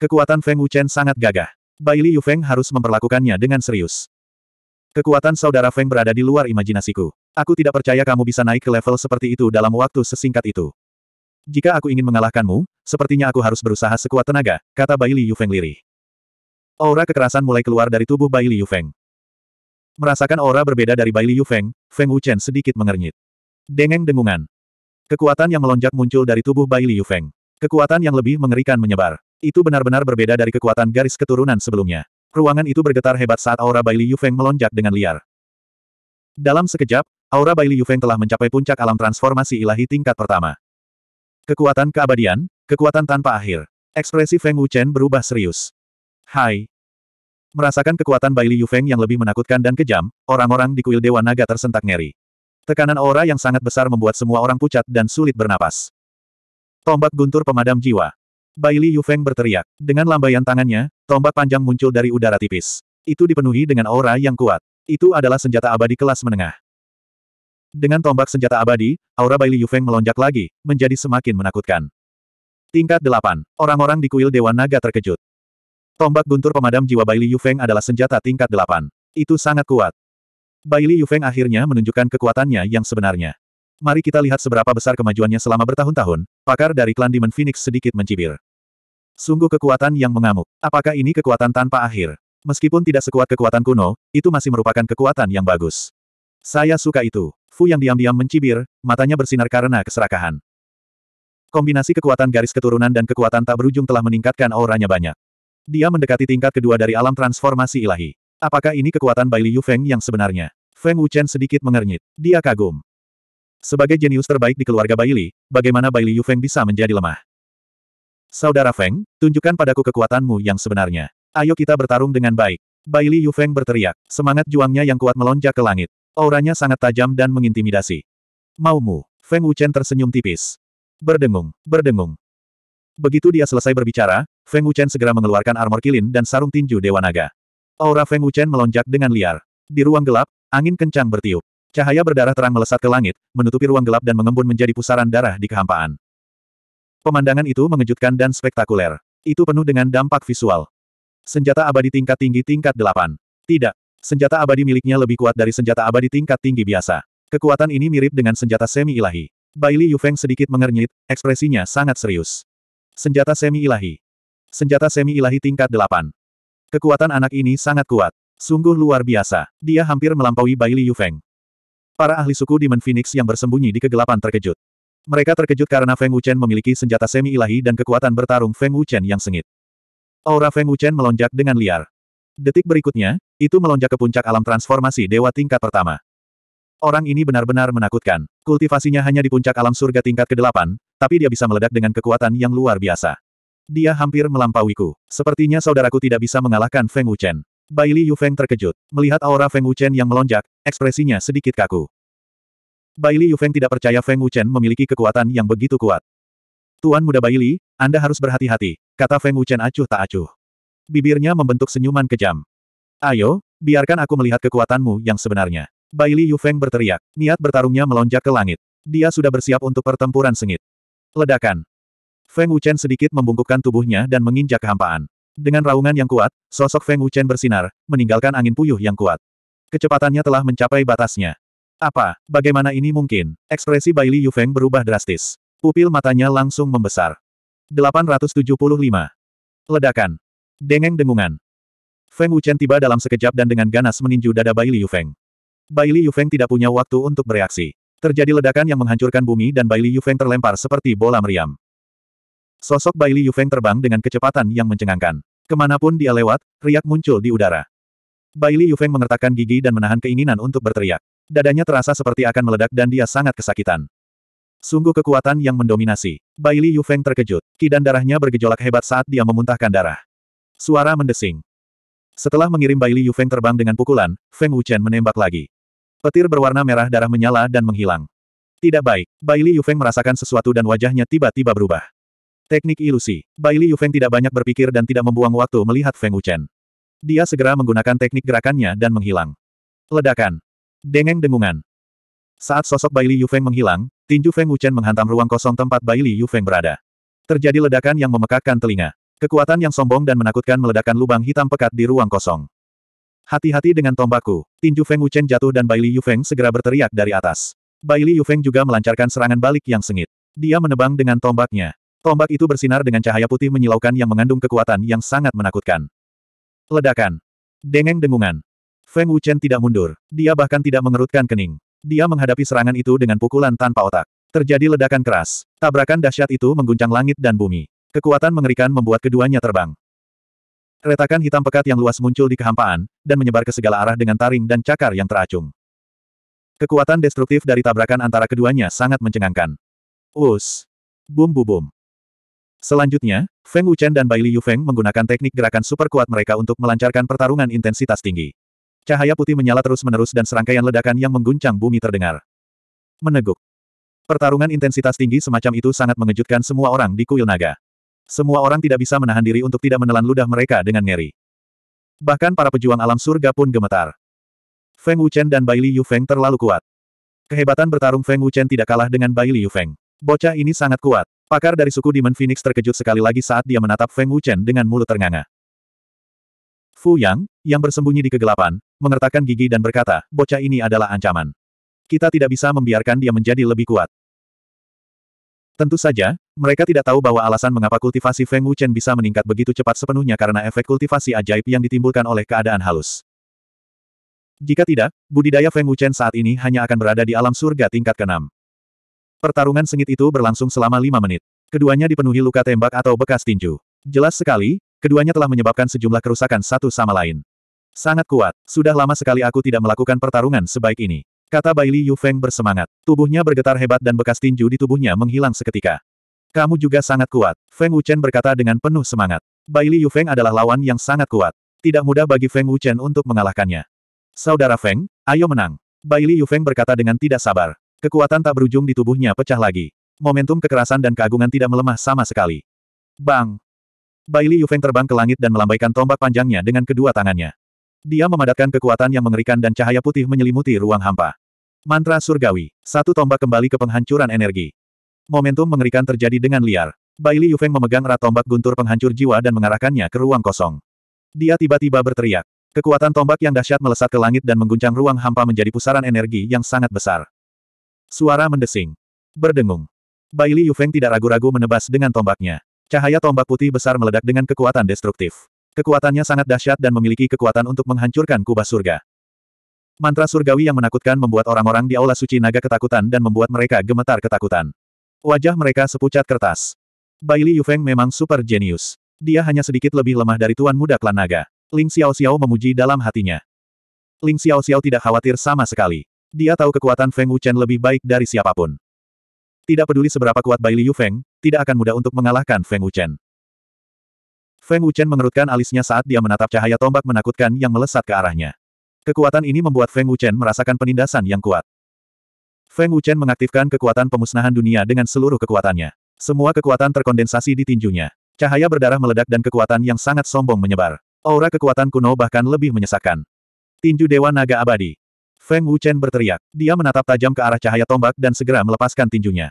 Kekuatan Feng Wuchen sangat gagah. Bai Li Feng harus memperlakukannya dengan serius. Kekuatan saudara Feng berada di luar imajinasiku. Aku tidak percaya kamu bisa naik ke level seperti itu dalam waktu sesingkat itu. Jika aku ingin mengalahkanmu, sepertinya aku harus berusaha sekuat tenaga, kata Bai Li Yufeng lirih. Aura kekerasan mulai keluar dari tubuh Bai Li Yufeng. Merasakan aura berbeda dari Bai Li Yufeng, Feng Wuchen sedikit mengernyit. Dengeng dengungan. Kekuatan yang melonjak muncul dari tubuh Bai Li Yufeng. Kekuatan yang lebih mengerikan menyebar. Itu benar-benar berbeda dari kekuatan garis keturunan sebelumnya. Ruangan itu bergetar hebat saat aura Bai Li Yufeng melonjak dengan liar. Dalam sekejap, Aura Baili Yufeng Feng telah mencapai puncak alam transformasi ilahi tingkat pertama. Kekuatan keabadian, kekuatan tanpa akhir. Ekspresi Feng Wuchen berubah serius. Hai. Merasakan kekuatan Baili Yufeng Feng yang lebih menakutkan dan kejam, orang-orang di kuil Dewa Naga tersentak ngeri. Tekanan aura yang sangat besar membuat semua orang pucat dan sulit bernapas. Tombak guntur pemadam jiwa. Baili Yufeng Feng berteriak. Dengan lambaian tangannya, tombak panjang muncul dari udara tipis. Itu dipenuhi dengan aura yang kuat. Itu adalah senjata abadi kelas menengah. Dengan tombak senjata abadi, aura Bailey Yufeng Feng melonjak lagi, menjadi semakin menakutkan. Tingkat 8. Orang-orang di kuil Dewa Naga terkejut. Tombak guntur pemadam jiwa Bailey Yufeng Feng adalah senjata tingkat 8. Itu sangat kuat. Bailey Yufeng Feng akhirnya menunjukkan kekuatannya yang sebenarnya. Mari kita lihat seberapa besar kemajuannya selama bertahun-tahun, pakar dari klan Demon Phoenix sedikit mencibir. Sungguh kekuatan yang mengamuk. Apakah ini kekuatan tanpa akhir? Meskipun tidak sekuat kekuatan kuno, itu masih merupakan kekuatan yang bagus. Saya suka itu. Fu yang diam-diam mencibir, matanya bersinar karena keserakahan. Kombinasi kekuatan garis keturunan dan kekuatan tak berujung telah meningkatkan auranya banyak. Dia mendekati tingkat kedua dari alam transformasi ilahi. Apakah ini kekuatan Bai Liu Feng yang sebenarnya? Feng Wuchen sedikit mengernyit. Dia kagum. Sebagai jenius terbaik di keluarga Baili, bagaimana Bai Liu Feng bisa menjadi lemah? Saudara Feng, tunjukkan padaku kekuatanmu yang sebenarnya. Ayo kita bertarung dengan baik. Bai Li Yu Feng berteriak. Semangat juangnya yang kuat melonjak ke langit. Auranya sangat tajam dan mengintimidasi. Maumu, Feng Wuchen tersenyum tipis. Berdengung, berdengung. Begitu dia selesai berbicara, Feng Wuchen segera mengeluarkan armor kilin dan sarung tinju Dewa Naga. Aura Feng Wuchen melonjak dengan liar. Di ruang gelap, angin kencang bertiup. Cahaya berdarah terang melesat ke langit, menutupi ruang gelap dan mengembun menjadi pusaran darah di kehampaan. Pemandangan itu mengejutkan dan spektakuler. Itu penuh dengan dampak visual. Senjata abadi tingkat tinggi tingkat delapan. Tidak, Senjata abadi miliknya lebih kuat dari senjata abadi tingkat tinggi biasa. Kekuatan ini mirip dengan senjata semi-ilahi. Baili Yufeng sedikit mengernyit, ekspresinya sangat serius. Senjata semi-ilahi. Senjata semi-ilahi tingkat 8. Kekuatan anak ini sangat kuat. Sungguh luar biasa. Dia hampir melampaui Baili Yufeng. Para ahli suku Demon Phoenix yang bersembunyi di kegelapan terkejut. Mereka terkejut karena Feng Wuchen memiliki senjata semi-ilahi dan kekuatan bertarung Feng Wuchen yang sengit. Aura Feng Wuchen melonjak dengan liar. Detik berikutnya, itu melonjak ke puncak alam transformasi dewa tingkat pertama. Orang ini benar-benar menakutkan. Kultivasinya hanya di puncak alam surga tingkat ke-8, tapi dia bisa meledak dengan kekuatan yang luar biasa. Dia hampir melampauiku. Sepertinya saudaraku tidak bisa mengalahkan Feng Wuchen. Bai Baili Yufeng terkejut. Melihat aura Feng Wuchen yang melonjak, ekspresinya sedikit kaku. Bai Baili Yufeng tidak percaya Feng Wuchen memiliki kekuatan yang begitu kuat. Tuan muda Bai Li, Anda harus berhati-hati, kata Feng Wuchen acuh tak acuh. Bibirnya membentuk senyuman kejam. Ayo, biarkan aku melihat kekuatanmu yang sebenarnya. Bai Li Yufeng berteriak, niat bertarungnya melonjak ke langit. Dia sudah bersiap untuk pertempuran sengit. Ledakan. Feng Wuchen sedikit membungkukkan tubuhnya dan menginjak kehampaan. Dengan raungan yang kuat, sosok Feng Wuchen bersinar, meninggalkan angin puyuh yang kuat. Kecepatannya telah mencapai batasnya. Apa, bagaimana ini mungkin? Ekspresi Bai Li Yufeng berubah drastis. Pupil matanya langsung membesar. 875. Ledakan. Dengeng dengungan. Feng Wuchen tiba dalam sekejap dan dengan ganas meninju dada Bai Liu Feng. Bai Liu Feng tidak punya waktu untuk bereaksi. Terjadi ledakan yang menghancurkan bumi dan Bai Liu Feng terlempar seperti bola meriam. Sosok Bai Liu Feng terbang dengan kecepatan yang mencengangkan. Kemanapun dia lewat, riak muncul di udara. Bai Liu Feng mengertakkan gigi dan menahan keinginan untuk berteriak. Dadanya terasa seperti akan meledak dan dia sangat kesakitan. Sungguh kekuatan yang mendominasi. Bai Liu Feng terkejut. Ki darahnya bergejolak hebat saat dia memuntahkan darah. Suara mendesing. Setelah mengirim Bai Li Yufeng terbang dengan pukulan, Feng Wuchen menembak lagi. Petir berwarna merah darah menyala dan menghilang. Tidak baik, Bai Li Yufeng merasakan sesuatu dan wajahnya tiba-tiba berubah. Teknik ilusi. Bai Li Yufeng tidak banyak berpikir dan tidak membuang waktu melihat Feng Wuchen. Dia segera menggunakan teknik gerakannya dan menghilang. Ledakan. Dengeng dengungan. Saat sosok Bai Li Yufeng menghilang, tinju Feng Wuchen menghantam ruang kosong tempat Bai Li Yufeng berada. Terjadi ledakan yang memekakkan telinga. Kekuatan yang sombong dan menakutkan meledakkan lubang hitam pekat di ruang kosong. Hati-hati dengan tombakku. Tinju Feng Wuchen jatuh dan Baili Yufeng segera berteriak dari atas. Baili Yufeng juga melancarkan serangan balik yang sengit. Dia menebang dengan tombaknya. Tombak itu bersinar dengan cahaya putih menyilaukan yang mengandung kekuatan yang sangat menakutkan. Ledakan. Dengeng dengungan. Feng Wuchen tidak mundur. Dia bahkan tidak mengerutkan kening. Dia menghadapi serangan itu dengan pukulan tanpa otak. Terjadi ledakan keras. Tabrakan dahsyat itu mengguncang langit dan bumi. Kekuatan mengerikan membuat keduanya terbang. Retakan hitam pekat yang luas muncul di kehampaan, dan menyebar ke segala arah dengan taring dan cakar yang teracung. Kekuatan destruktif dari tabrakan antara keduanya sangat mencengangkan. Us. Bum bum bum. Selanjutnya, Feng Wuchen dan Bai Li Yufeng menggunakan teknik gerakan super kuat mereka untuk melancarkan pertarungan intensitas tinggi. Cahaya putih menyala terus-menerus dan serangkaian ledakan yang mengguncang bumi terdengar. Meneguk. Pertarungan intensitas tinggi semacam itu sangat mengejutkan semua orang di kuil naga. Semua orang tidak bisa menahan diri untuk tidak menelan ludah mereka dengan ngeri. Bahkan para pejuang alam surga pun gemetar. Feng Wuchen dan Bai Li Yufeng terlalu kuat. Kehebatan bertarung Feng Wuchen tidak kalah dengan Bai Li Yufeng. Bocah ini sangat kuat. Pakar dari suku Demon Phoenix terkejut sekali lagi saat dia menatap Feng Wuchen dengan mulut ternganga. Fu Yang, yang bersembunyi di kegelapan, mengertakkan gigi dan berkata, bocah ini adalah ancaman. Kita tidak bisa membiarkan dia menjadi lebih kuat. Tentu saja, mereka tidak tahu bahwa alasan mengapa kultivasi Feng Wuchen bisa meningkat begitu cepat sepenuhnya karena efek kultivasi ajaib yang ditimbulkan oleh keadaan halus. Jika tidak, budidaya Feng Wuchen saat ini hanya akan berada di alam surga tingkat keenam. Pertarungan sengit itu berlangsung selama lima menit. Keduanya dipenuhi luka tembak atau bekas tinju. Jelas sekali, keduanya telah menyebabkan sejumlah kerusakan satu sama lain. Sangat kuat, sudah lama sekali aku tidak melakukan pertarungan sebaik ini. Kata Baili Yufeng bersemangat. Tubuhnya bergetar hebat dan bekas tinju di tubuhnya menghilang seketika. Kamu juga sangat kuat, Feng Wuchen berkata dengan penuh semangat. Baili Yufeng adalah lawan yang sangat kuat. Tidak mudah bagi Feng Wuchen untuk mengalahkannya. Saudara Feng, ayo menang. Baili Yufeng berkata dengan tidak sabar. Kekuatan tak berujung di tubuhnya pecah lagi. Momentum kekerasan dan keagungan tidak melemah sama sekali. Bang! Baili Yufeng terbang ke langit dan melambaikan tombak panjangnya dengan kedua tangannya. Dia memadatkan kekuatan yang mengerikan dan cahaya putih menyelimuti ruang hampa. Mantra surgawi. Satu tombak kembali ke penghancuran energi. Momentum mengerikan terjadi dengan liar. Bai Li Yufeng memegang erat tombak guntur penghancur jiwa dan mengarahkannya ke ruang kosong. Dia tiba-tiba berteriak. Kekuatan tombak yang dahsyat melesat ke langit dan mengguncang ruang hampa menjadi pusaran energi yang sangat besar. Suara mendesing. Berdengung. Bai Li Yufeng tidak ragu-ragu menebas dengan tombaknya. Cahaya tombak putih besar meledak dengan kekuatan destruktif. Kekuatannya sangat dahsyat dan memiliki kekuatan untuk menghancurkan kubah surga. Mantra surgawi yang menakutkan membuat orang-orang di aula suci naga ketakutan dan membuat mereka gemetar ketakutan. Wajah mereka sepucat kertas. Baili Yufeng memang super jenius. Dia hanya sedikit lebih lemah dari tuan muda klan naga. Ling Xiao Xiao memuji dalam hatinya. Ling Xiao Xiao tidak khawatir sama sekali. Dia tahu kekuatan Feng Wuchen lebih baik dari siapapun. Tidak peduli seberapa kuat Baili Feng, tidak akan mudah untuk mengalahkan Feng Wuchen. Feng Wuchen mengerutkan alisnya saat dia menatap cahaya tombak menakutkan yang melesat ke arahnya. Kekuatan ini membuat Feng Wuchen merasakan penindasan yang kuat. Feng Wuchen mengaktifkan kekuatan pemusnahan dunia dengan seluruh kekuatannya. Semua kekuatan terkondensasi di tinjunya. Cahaya berdarah meledak dan kekuatan yang sangat sombong menyebar. Aura kekuatan kuno bahkan lebih menyesakkan. Tinju Dewa Naga Abadi. Feng Wuchen berteriak. Dia menatap tajam ke arah cahaya tombak dan segera melepaskan tinjunya.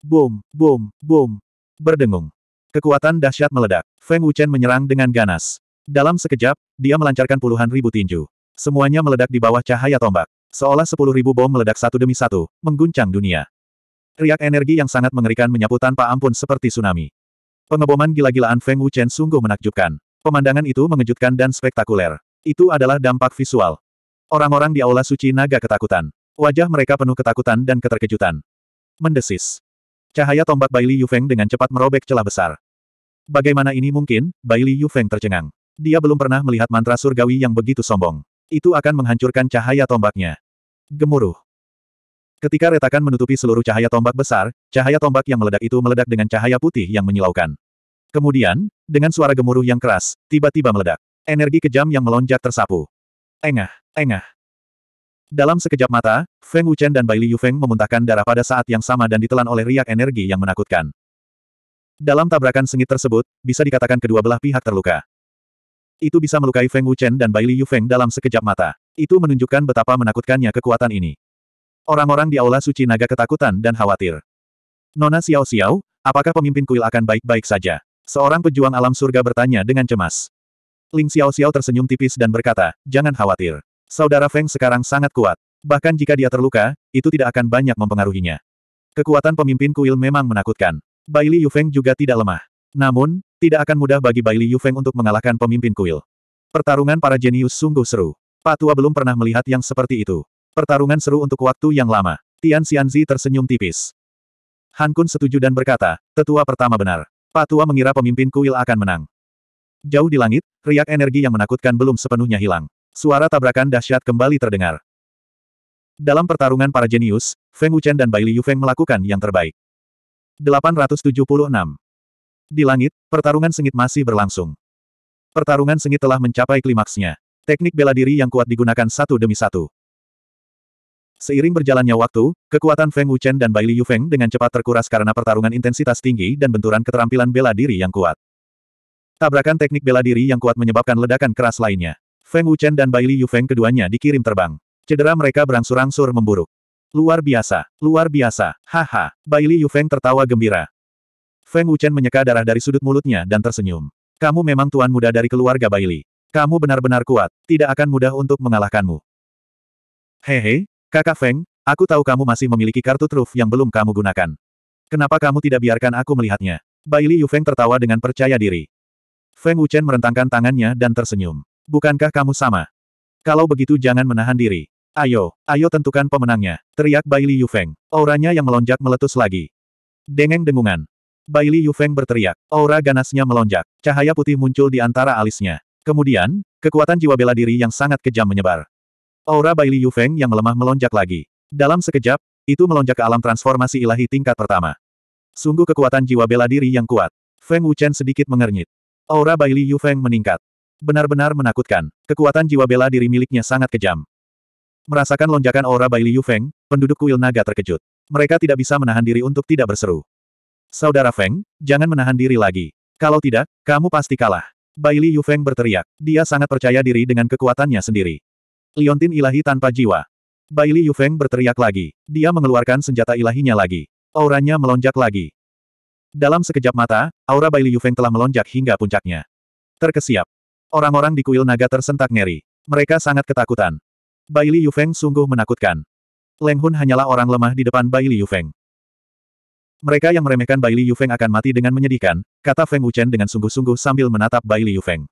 Boom, boom, boom. Berdengung. Kekuatan dahsyat meledak. Feng Wuchen menyerang dengan ganas. Dalam sekejap, dia melancarkan puluhan ribu tinju. Semuanya meledak di bawah cahaya tombak. Seolah sepuluh ribu bom meledak satu demi satu, mengguncang dunia. Riak energi yang sangat mengerikan menyapu tanpa ampun seperti tsunami. Pengeboman gila-gilaan Feng Wuchen sungguh menakjubkan. Pemandangan itu mengejutkan dan spektakuler. Itu adalah dampak visual. Orang-orang di Aula Suci Naga ketakutan. Wajah mereka penuh ketakutan dan keterkejutan. Mendesis. Cahaya tombak Baili Yufeng dengan cepat merobek celah besar. Bagaimana ini mungkin? Baili Yufeng tercengang. Dia belum pernah melihat mantra surgawi yang begitu sombong. Itu akan menghancurkan cahaya tombaknya. Gemuruh. Ketika retakan menutupi seluruh cahaya tombak besar, cahaya tombak yang meledak itu meledak dengan cahaya putih yang menyilaukan. Kemudian, dengan suara gemuruh yang keras, tiba-tiba meledak. Energi kejam yang melonjak tersapu. Engah, engah. Dalam sekejap mata, Feng Wuchen dan Bai Liyufeng Feng memuntahkan darah pada saat yang sama dan ditelan oleh riak energi yang menakutkan. Dalam tabrakan sengit tersebut, bisa dikatakan kedua belah pihak terluka. Itu bisa melukai Feng Wuchen dan Bai Yu Feng dalam sekejap mata. Itu menunjukkan betapa menakutkannya kekuatan ini. Orang-orang di aula suci naga ketakutan dan khawatir. Nona Xiao Xiao, apakah pemimpin kuil akan baik-baik saja? Seorang pejuang alam surga bertanya dengan cemas. Ling Xiao Xiao tersenyum tipis dan berkata, jangan khawatir. Saudara Feng sekarang sangat kuat. Bahkan jika dia terluka, itu tidak akan banyak mempengaruhinya. Kekuatan pemimpin kuil memang menakutkan. Bai Li Feng juga tidak lemah. Namun, tidak akan mudah bagi Bai Yu Feng untuk mengalahkan pemimpin kuil. Pertarungan para jenius sungguh seru. Patua belum pernah melihat yang seperti itu. Pertarungan seru untuk waktu yang lama. Tian Xianzi tersenyum tipis. Han Kun setuju dan berkata, tetua pertama benar. Patua mengira pemimpin kuil akan menang. Jauh di langit, riak energi yang menakutkan belum sepenuhnya hilang. Suara tabrakan dahsyat kembali terdengar. Dalam pertarungan para jenius, Feng Wuchen dan Bai Yu Feng melakukan yang terbaik. 876 di langit, pertarungan sengit masih berlangsung. Pertarungan sengit telah mencapai klimaksnya. Teknik bela diri yang kuat digunakan satu demi satu. Seiring berjalannya waktu, kekuatan Feng Wuchen dan Bai Yu Feng dengan cepat terkuras karena pertarungan intensitas tinggi dan benturan keterampilan bela diri yang kuat. Tabrakan teknik bela diri yang kuat menyebabkan ledakan keras lainnya. Feng Wuchen dan Bai Yu Feng keduanya dikirim terbang. Cedera mereka berangsur-angsur memburuk. Luar biasa, luar biasa, haha. Bai Yu Feng tertawa gembira. Feng Wuchen menyeka darah dari sudut mulutnya dan tersenyum. Kamu memang tuan muda dari keluarga Baili. Kamu benar-benar kuat, tidak akan mudah untuk mengalahkanmu. Hehe, kakak Feng, aku tahu kamu masih memiliki kartu truf yang belum kamu gunakan. Kenapa kamu tidak biarkan aku melihatnya? Baili Feng tertawa dengan percaya diri. Feng Wuchen merentangkan tangannya dan tersenyum. Bukankah kamu sama? Kalau begitu jangan menahan diri. Ayo, ayo tentukan pemenangnya, teriak Baili Feng. Auranya yang melonjak meletus lagi. Dengeng dengungan, Bailey Yufeng berteriak. Aura ganasnya melonjak. Cahaya putih muncul di antara alisnya. Kemudian, kekuatan jiwa bela diri yang sangat kejam menyebar. Aura Bailey Yufeng yang melemah melonjak lagi. Dalam sekejap, itu melonjak ke alam transformasi ilahi tingkat pertama. Sungguh kekuatan jiwa bela diri yang kuat. Feng Wuchen sedikit mengernyit. Aura Bailey Yufeng meningkat. Benar-benar menakutkan. Kekuatan jiwa bela diri miliknya sangat kejam. Merasakan lonjakan aura Bailey Yufeng, penduduk kuil naga terkejut. Mereka tidak bisa menahan diri untuk tidak berseru. Saudara Feng, jangan menahan diri lagi. Kalau tidak, kamu pasti kalah. Bai Baili Yufeng berteriak. Dia sangat percaya diri dengan kekuatannya sendiri. Liontin ilahi tanpa jiwa. Bai Baili Yufeng berteriak lagi. Dia mengeluarkan senjata ilahinya lagi. Auranya melonjak lagi. Dalam sekejap mata, aura Bai Baili Yufeng telah melonjak hingga puncaknya. Terkesiap. Orang-orang di kuil naga tersentak ngeri. Mereka sangat ketakutan. Bai Baili Yufeng sungguh menakutkan. Leng Hun hanyalah orang lemah di depan Bai Baili Yufeng. Mereka yang meremehkan Bai Li Yufeng akan mati dengan menyedihkan, kata Feng Wuchen dengan sungguh-sungguh sambil menatap Bai Li Yufeng.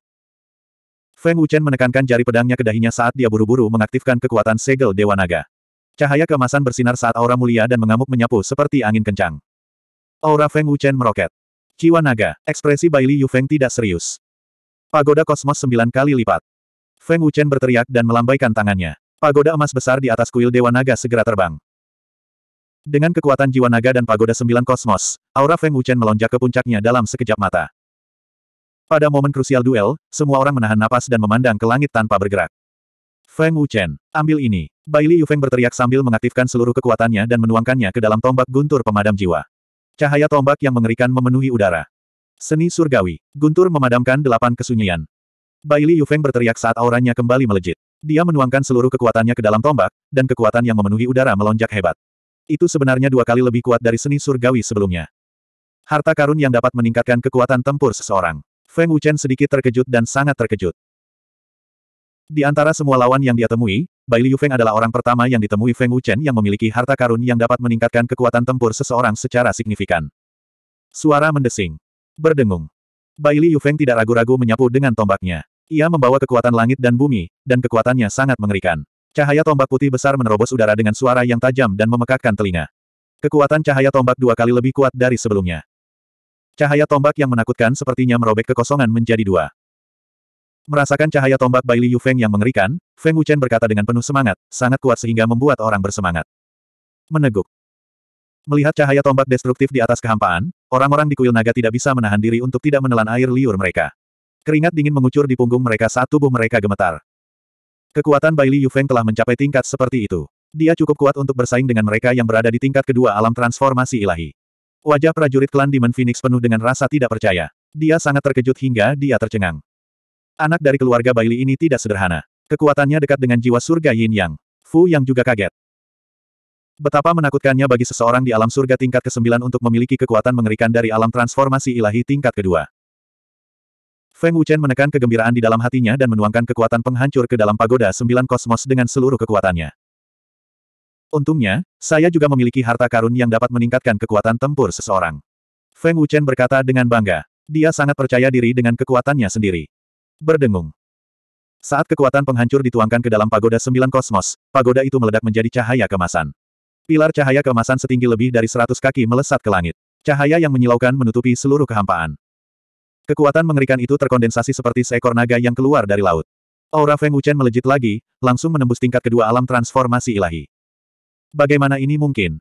Feng Wuchen menekankan jari pedangnya ke dahinya saat dia buru-buru mengaktifkan kekuatan segel Dewa Naga. Cahaya kemasan bersinar saat aura mulia dan mengamuk menyapu seperti angin kencang. Aura Feng Wuchen meroket. Ciwa naga, ekspresi Bai Li Yufeng tidak serius. Pagoda kosmos sembilan kali lipat. Feng Wuchen berteriak dan melambaikan tangannya. Pagoda emas besar di atas kuil Dewa Naga segera terbang. Dengan kekuatan jiwa naga dan pagoda sembilan kosmos, aura Feng Wuchen melonjak ke puncaknya dalam sekejap mata. Pada momen krusial duel, semua orang menahan napas dan memandang ke langit tanpa bergerak. Feng Wuchen, ambil ini. Bai Li Yufeng berteriak sambil mengaktifkan seluruh kekuatannya dan menuangkannya ke dalam tombak guntur pemadam jiwa. Cahaya tombak yang mengerikan memenuhi udara. Seni surgawi, guntur memadamkan delapan kesunyian. Bai Li Yufeng berteriak saat auranya kembali melejit. Dia menuangkan seluruh kekuatannya ke dalam tombak, dan kekuatan yang memenuhi udara melonjak hebat. Itu sebenarnya dua kali lebih kuat dari seni surgawi sebelumnya. Harta karun yang dapat meningkatkan kekuatan tempur seseorang. Feng Wuchen sedikit terkejut dan sangat terkejut. Di antara semua lawan yang dia temui, Bai Liu Feng adalah orang pertama yang ditemui Feng Wuchen yang memiliki harta karun yang dapat meningkatkan kekuatan tempur seseorang secara signifikan. Suara mendesing. Berdengung. Bai Liu Feng tidak ragu-ragu menyapu dengan tombaknya. Ia membawa kekuatan langit dan bumi, dan kekuatannya sangat mengerikan. Cahaya tombak putih besar menerobos udara dengan suara yang tajam dan memekakkan telinga. Kekuatan cahaya tombak dua kali lebih kuat dari sebelumnya. Cahaya tombak yang menakutkan sepertinya merobek kekosongan menjadi dua. Merasakan cahaya tombak Bai Yu Feng yang mengerikan, Feng Wuchen berkata dengan penuh semangat, sangat kuat sehingga membuat orang bersemangat. Meneguk. Melihat cahaya tombak destruktif di atas kehampaan, orang-orang di kuil naga tidak bisa menahan diri untuk tidak menelan air liur mereka. Keringat dingin mengucur di punggung mereka saat tubuh mereka gemetar. Kekuatan Bailey Yu Yufeng telah mencapai tingkat seperti itu. Dia cukup kuat untuk bersaing dengan mereka yang berada di tingkat kedua alam transformasi ilahi. Wajah prajurit klan Demon Phoenix penuh dengan rasa tidak percaya. Dia sangat terkejut hingga dia tercengang. Anak dari keluarga Bailey ini tidak sederhana. Kekuatannya dekat dengan jiwa surga Yin Yang. Fu yang juga kaget. Betapa menakutkannya bagi seseorang di alam surga tingkat ke-9 untuk memiliki kekuatan mengerikan dari alam transformasi ilahi tingkat kedua. Feng Wuchen menekan kegembiraan di dalam hatinya dan menuangkan kekuatan penghancur ke dalam pagoda sembilan kosmos dengan seluruh kekuatannya. Untungnya, saya juga memiliki harta karun yang dapat meningkatkan kekuatan tempur seseorang. Feng Wuchen berkata dengan bangga. Dia sangat percaya diri dengan kekuatannya sendiri. Berdengung. Saat kekuatan penghancur dituangkan ke dalam pagoda sembilan kosmos, pagoda itu meledak menjadi cahaya kemasan. Pilar cahaya kemasan setinggi lebih dari seratus kaki melesat ke langit. Cahaya yang menyilaukan menutupi seluruh kehampaan. Kekuatan mengerikan itu terkondensasi seperti seekor naga yang keluar dari laut. Aura Feng Wuchen melejit lagi, langsung menembus tingkat kedua alam transformasi ilahi. Bagaimana ini mungkin?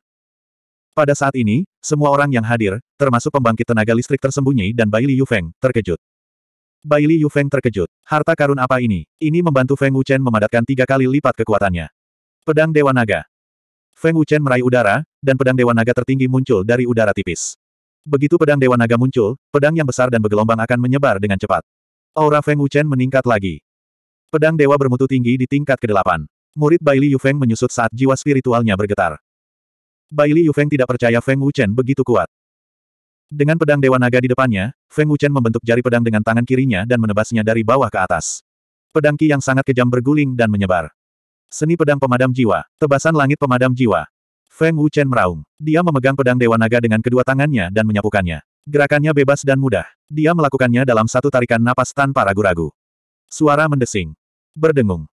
Pada saat ini, semua orang yang hadir, termasuk pembangkit tenaga listrik tersembunyi dan Baili Yu Feng, terkejut. Baili Yu Feng terkejut. Harta karun apa ini? Ini membantu Feng Wuchen memadatkan tiga kali lipat kekuatannya. Pedang Dewa Naga. Feng Wuchen meraih udara, dan pedang Dewa Naga tertinggi muncul dari udara tipis. Begitu pedang Dewa Naga muncul, pedang yang besar dan bergelombang akan menyebar dengan cepat. Aura Feng Wuchen meningkat lagi. Pedang Dewa bermutu tinggi di tingkat ke-8. Murid Baili Yufeng menyusut saat jiwa spiritualnya bergetar. Baili Yufeng tidak percaya Feng Wuchen begitu kuat. Dengan pedang Dewa Naga di depannya, Feng Wuchen membentuk jari pedang dengan tangan kirinya dan menebasnya dari bawah ke atas. Pedang Ki yang sangat kejam berguling dan menyebar. Seni pedang pemadam jiwa, tebasan langit pemadam jiwa. Feng Wuchen meraung. Dia memegang pedang Dewa Naga dengan kedua tangannya dan menyapukannya. Gerakannya bebas dan mudah. Dia melakukannya dalam satu tarikan napas tanpa ragu-ragu. Suara mendesing. Berdengung.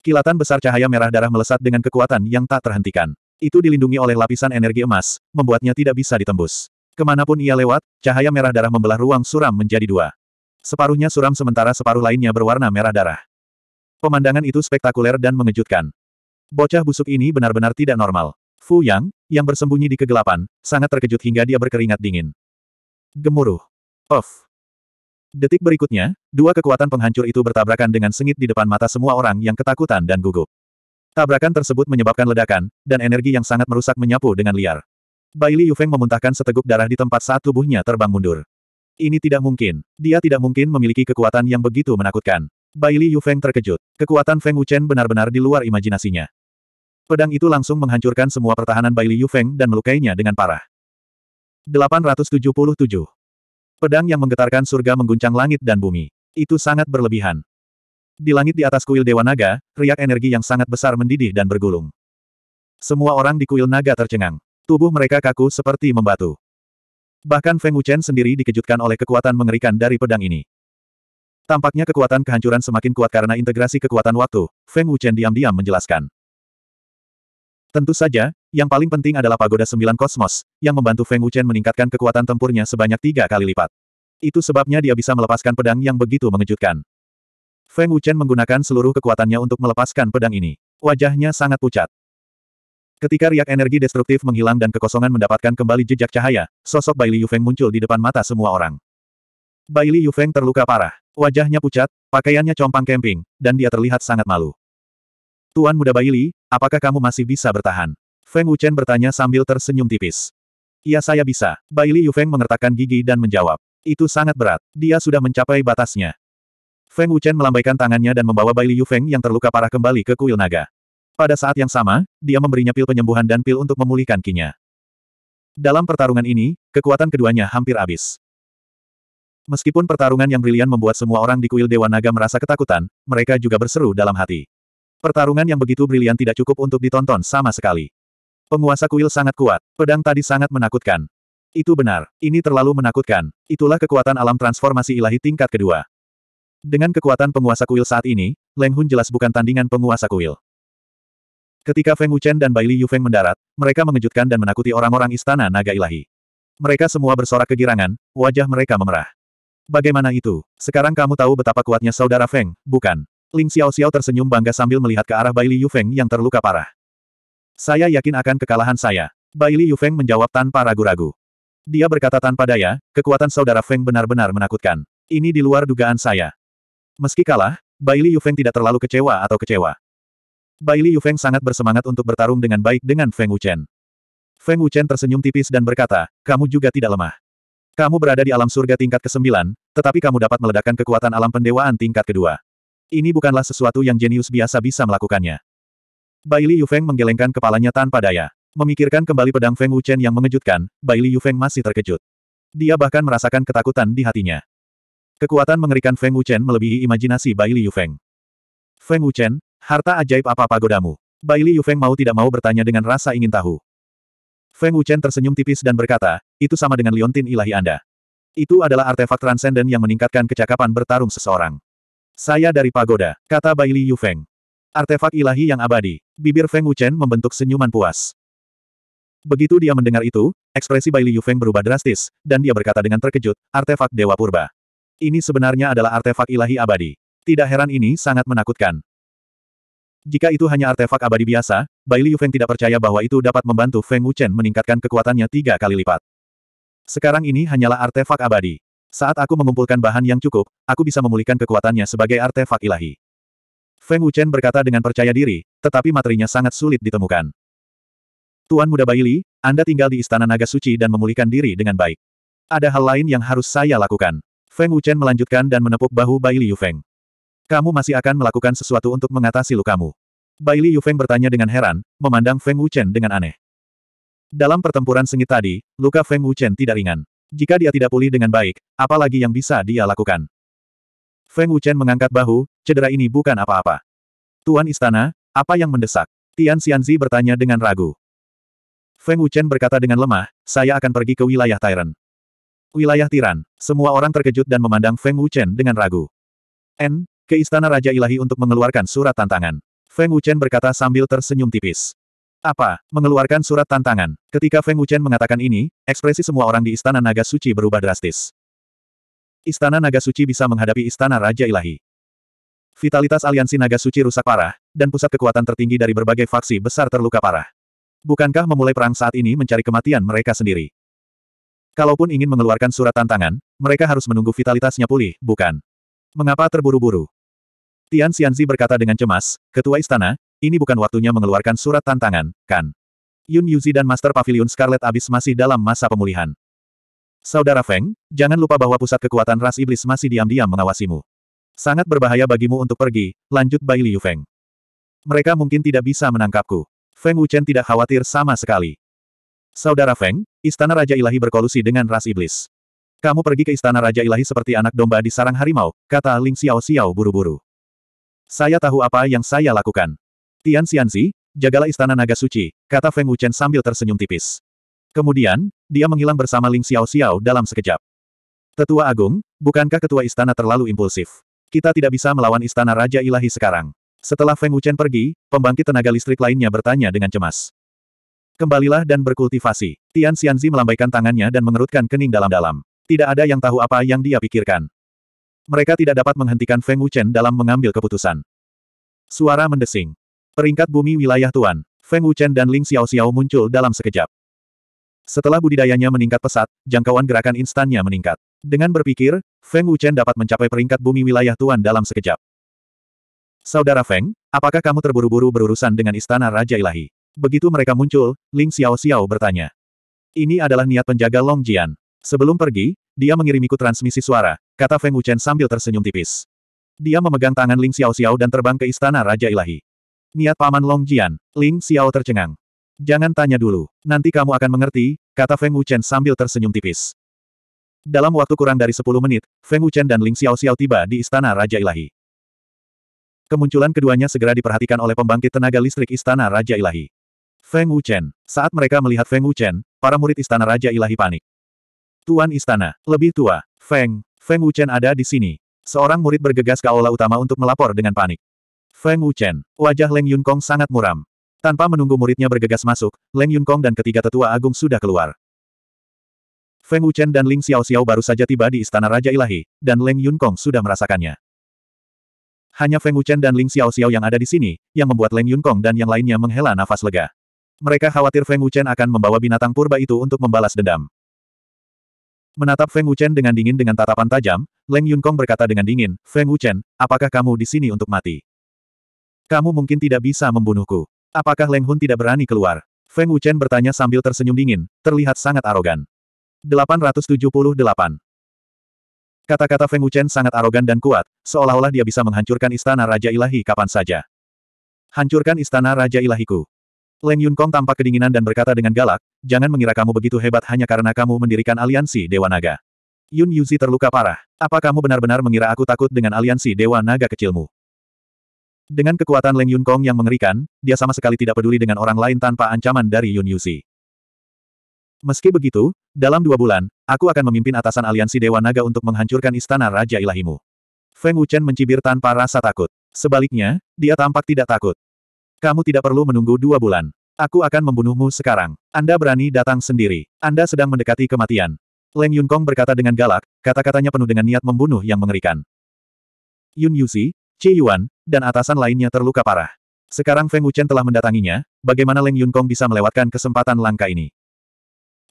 Kilatan besar cahaya merah darah melesat dengan kekuatan yang tak terhentikan. Itu dilindungi oleh lapisan energi emas, membuatnya tidak bisa ditembus. Kemanapun ia lewat, cahaya merah darah membelah ruang suram menjadi dua. Separuhnya suram sementara separuh lainnya berwarna merah darah. Pemandangan itu spektakuler dan mengejutkan. Bocah busuk ini benar-benar tidak normal. Fu Yang, yang bersembunyi di kegelapan, sangat terkejut hingga dia berkeringat dingin. Gemuruh. Of. Detik berikutnya, dua kekuatan penghancur itu bertabrakan dengan sengit di depan mata semua orang yang ketakutan dan gugup. Tabrakan tersebut menyebabkan ledakan, dan energi yang sangat merusak menyapu dengan liar. Bai Li Yufeng memuntahkan seteguk darah di tempat saat tubuhnya terbang mundur. Ini tidak mungkin. Dia tidak mungkin memiliki kekuatan yang begitu menakutkan. Bai Li Yufeng terkejut. Kekuatan Feng Wuchen benar-benar di luar imajinasinya. Pedang itu langsung menghancurkan semua pertahanan Bai Li Feng dan melukainya dengan parah. 877. Pedang yang menggetarkan surga mengguncang langit dan bumi. Itu sangat berlebihan. Di langit di atas kuil Dewa Naga, riak energi yang sangat besar mendidih dan bergulung. Semua orang di kuil naga tercengang. Tubuh mereka kaku seperti membatu. Bahkan Feng Wuchen sendiri dikejutkan oleh kekuatan mengerikan dari pedang ini. Tampaknya kekuatan kehancuran semakin kuat karena integrasi kekuatan waktu, Feng Wuchen diam-diam menjelaskan. Tentu saja, yang paling penting adalah Pagoda Sembilan Kosmos, yang membantu Feng Wuchen meningkatkan kekuatan tempurnya sebanyak tiga kali lipat. Itu sebabnya dia bisa melepaskan pedang yang begitu mengejutkan. Feng Wuchen menggunakan seluruh kekuatannya untuk melepaskan pedang ini. Wajahnya sangat pucat. Ketika riak energi destruktif menghilang dan kekosongan mendapatkan kembali jejak cahaya, sosok Bai Li Yufeng muncul di depan mata semua orang. Bai Li Yufeng terluka parah. Wajahnya pucat, pakaiannya compang kemping, dan dia terlihat sangat malu. Tuan Muda Baili, apakah kamu masih bisa bertahan? Feng Wuchen bertanya sambil tersenyum tipis. Iya saya bisa. Baili Feng mengertakkan gigi dan menjawab. Itu sangat berat. Dia sudah mencapai batasnya. Feng Wuchen melambaikan tangannya dan membawa Baili Feng yang terluka parah kembali ke kuil naga. Pada saat yang sama, dia memberinya pil penyembuhan dan pil untuk memulihkan kinya. Dalam pertarungan ini, kekuatan keduanya hampir habis. Meskipun pertarungan yang brilian membuat semua orang di kuil Dewa Naga merasa ketakutan, mereka juga berseru dalam hati. Pertarungan yang begitu brilian tidak cukup untuk ditonton sama sekali. Penguasa kuil sangat kuat, pedang tadi sangat menakutkan. Itu benar, ini terlalu menakutkan, itulah kekuatan alam transformasi ilahi tingkat kedua. Dengan kekuatan penguasa kuil saat ini, Leng Hun jelas bukan tandingan penguasa kuil. Ketika Feng Wuchen dan Bai Li Feng mendarat, mereka mengejutkan dan menakuti orang-orang istana naga ilahi. Mereka semua bersorak kegirangan, wajah mereka memerah. Bagaimana itu? Sekarang kamu tahu betapa kuatnya saudara Feng, bukan? Ling Xiao Xiao tersenyum bangga sambil melihat ke arah Baili Yufeng yang terluka parah. Saya yakin akan kekalahan saya. Baili Yufeng menjawab tanpa ragu-ragu. Dia berkata tanpa daya, kekuatan saudara Feng benar-benar menakutkan. Ini di luar dugaan saya. Meski kalah, Baili Yufeng tidak terlalu kecewa atau kecewa. Baili Yufeng sangat bersemangat untuk bertarung dengan baik dengan Feng Wuchen. Feng Wuchen tersenyum tipis dan berkata, kamu juga tidak lemah. Kamu berada di alam surga tingkat ke-9, tetapi kamu dapat meledakkan kekuatan alam pendewaan tingkat kedua. Ini bukanlah sesuatu yang jenius biasa bisa melakukannya. Bai Baili Yufeng menggelengkan kepalanya tanpa daya. Memikirkan kembali pedang Feng Wuchen yang mengejutkan, Bai Baili Yufeng masih terkejut. Dia bahkan merasakan ketakutan di hatinya. Kekuatan mengerikan Feng Wuchen melebihi imajinasi Bai Li Yufeng. Feng Wuchen, harta ajaib apa pagodamu? Baili Yufeng mau tidak mau bertanya dengan rasa ingin tahu. Feng Wuchen tersenyum tipis dan berkata, itu sama dengan liontin ilahi Anda. Itu adalah artefak transenden yang meningkatkan kecakapan bertarung seseorang. Saya dari pagoda, kata Baili Feng. Artefak ilahi yang abadi. Bibir Feng Wuchen membentuk senyuman puas. Begitu dia mendengar itu, ekspresi Baili Feng berubah drastis, dan dia berkata dengan terkejut, artefak Dewa Purba. Ini sebenarnya adalah artefak ilahi abadi. Tidak heran ini sangat menakutkan. Jika itu hanya artefak abadi biasa, Baili Feng tidak percaya bahwa itu dapat membantu Feng Wuchen meningkatkan kekuatannya tiga kali lipat. Sekarang ini hanyalah artefak abadi. Saat aku mengumpulkan bahan yang cukup, aku bisa memulihkan kekuatannya sebagai artefak ilahi. Feng Wuchen berkata dengan percaya diri, tetapi materinya sangat sulit ditemukan. Tuan Muda Baili, Anda tinggal di Istana Naga Suci dan memulihkan diri dengan baik. Ada hal lain yang harus saya lakukan. Feng Wuchen melanjutkan dan menepuk bahu Baili Feng. Kamu masih akan melakukan sesuatu untuk mengatasi lukamu. Baili Feng bertanya dengan heran, memandang Feng Wuchen dengan aneh. Dalam pertempuran sengit tadi, luka Feng Wuchen tidak ringan. Jika dia tidak pulih dengan baik, apalagi yang bisa dia lakukan? Feng Wuchen mengangkat bahu, cedera ini bukan apa-apa. Tuan Istana, apa yang mendesak? Tian Xianzi bertanya dengan ragu. Feng Wuchen berkata dengan lemah, saya akan pergi ke wilayah Tyran. Wilayah Tiran, semua orang terkejut dan memandang Feng Wuchen dengan ragu. N, ke Istana Raja Ilahi untuk mengeluarkan surat tantangan. Feng Wuchen berkata sambil tersenyum tipis. Apa? Mengeluarkan surat tantangan. Ketika Feng Wuchen mengatakan ini, ekspresi semua orang di Istana Naga Suci berubah drastis. Istana Naga Suci bisa menghadapi Istana Raja Ilahi. Vitalitas aliansi Naga Suci rusak parah, dan pusat kekuatan tertinggi dari berbagai faksi besar terluka parah. Bukankah memulai perang saat ini mencari kematian mereka sendiri? Kalaupun ingin mengeluarkan surat tantangan, mereka harus menunggu vitalitasnya pulih, bukan? Mengapa terburu-buru? Tian Xianzi berkata dengan cemas, Ketua Istana, ini bukan waktunya mengeluarkan surat tantangan, kan? Yun Yuzi dan Master Pavilion Scarlet Abyss masih dalam masa pemulihan. Saudara Feng, jangan lupa bahwa pusat kekuatan ras iblis masih diam-diam mengawasimu. Sangat berbahaya bagimu untuk pergi, lanjut Bai Liu Feng. Mereka mungkin tidak bisa menangkapku. Feng Wuchen tidak khawatir sama sekali. Saudara Feng, Istana Raja Ilahi berkolusi dengan ras iblis. Kamu pergi ke Istana Raja Ilahi seperti anak domba di sarang harimau, kata Ling Xiao Xiao buru-buru. Saya tahu apa yang saya lakukan. Tian Xianzi, jagalah istana naga suci, kata Feng Wuchen sambil tersenyum tipis. Kemudian, dia menghilang bersama Ling Xiao Xiao dalam sekejap. Tetua Agung, bukankah ketua istana terlalu impulsif? Kita tidak bisa melawan istana Raja Ilahi sekarang. Setelah Feng Wuchen pergi, pembangkit tenaga listrik lainnya bertanya dengan cemas. Kembalilah dan berkultivasi. Tian Xianzi melambaikan tangannya dan mengerutkan kening dalam-dalam. Tidak ada yang tahu apa yang dia pikirkan. Mereka tidak dapat menghentikan Feng Wuchen dalam mengambil keputusan. Suara mendesing. Peringkat bumi wilayah Tuan, Feng Wuchen dan Ling Xiao Xiao muncul dalam sekejap. Setelah budidayanya meningkat pesat, jangkauan gerakan instannya meningkat. Dengan berpikir, Feng Wuchen dapat mencapai peringkat bumi wilayah Tuan dalam sekejap. Saudara Feng, apakah kamu terburu-buru berurusan dengan istana Raja Ilahi? Begitu mereka muncul, Ling Xiao Xiao bertanya. Ini adalah niat penjaga Long Jian. Sebelum pergi, dia mengirimiku transmisi suara, kata Feng Wuchen sambil tersenyum tipis. Dia memegang tangan Ling Xiao Xiao dan terbang ke istana Raja Ilahi. Niat paman Long Jian, Ling Xiao tercengang. Jangan tanya dulu, nanti kamu akan mengerti, kata Feng Wuchen sambil tersenyum tipis. Dalam waktu kurang dari 10 menit, Feng Wuchen dan Ling Xiao Xiao tiba di Istana Raja Ilahi. Kemunculan keduanya segera diperhatikan oleh pembangkit tenaga listrik Istana Raja Ilahi. Feng Wuchen. Saat mereka melihat Feng Wuchen, para murid Istana Raja Ilahi panik. Tuan Istana, lebih tua, Feng, Feng Wuchen ada di sini. Seorang murid bergegas ke aula utama untuk melapor dengan panik. Feng Wuchen. Wajah Leng Yunkong sangat muram. Tanpa menunggu muridnya bergegas masuk, Leng Yunkong dan ketiga tetua agung sudah keluar. Feng Wuchen dan Ling Xiao Xiao baru saja tiba di Istana Raja Ilahi, dan Leng Yunkong sudah merasakannya. Hanya Feng Wuchen dan Ling Xiao Xiao yang ada di sini, yang membuat Leng Yunkong dan yang lainnya menghela nafas lega. Mereka khawatir Feng Wuchen akan membawa binatang purba itu untuk membalas dendam. Menatap Feng Wuchen dengan dingin dengan tatapan tajam, Leng Yunkong berkata dengan dingin, Feng Wuchen, apakah kamu di sini untuk mati? Kamu mungkin tidak bisa membunuhku. Apakah Leng Hun tidak berani keluar? Feng Wuchen bertanya sambil tersenyum dingin, terlihat sangat arogan. 878. Kata-kata Feng Wuchen sangat arogan dan kuat, seolah-olah dia bisa menghancurkan istana Raja Ilahi kapan saja. Hancurkan istana Raja Ilahiku. Leng Yun Kong tampak kedinginan dan berkata dengan galak, jangan mengira kamu begitu hebat hanya karena kamu mendirikan aliansi Dewa Naga. Yun Yuzi terluka parah. Apa kamu benar-benar mengira aku takut dengan aliansi Dewa Naga kecilmu? Dengan kekuatan Leng Yun Kong yang mengerikan, dia sama sekali tidak peduli dengan orang lain tanpa ancaman dari Yun Yuzi. Meski begitu, dalam dua bulan, aku akan memimpin atasan aliansi Dewa Naga untuk menghancurkan istana Raja Ilahimu. Feng Wuchen mencibir tanpa rasa takut. Sebaliknya, dia tampak tidak takut. Kamu tidak perlu menunggu dua bulan. Aku akan membunuhmu sekarang. Anda berani datang sendiri. Anda sedang mendekati kematian. Leng Yun Kong berkata dengan galak, kata-katanya penuh dengan niat membunuh yang mengerikan. Yun Yuzi, Ci Yuan, dan atasan lainnya terluka parah. Sekarang Feng Wuchen telah mendatanginya, bagaimana Leng Yunkong bisa melewatkan kesempatan langka ini?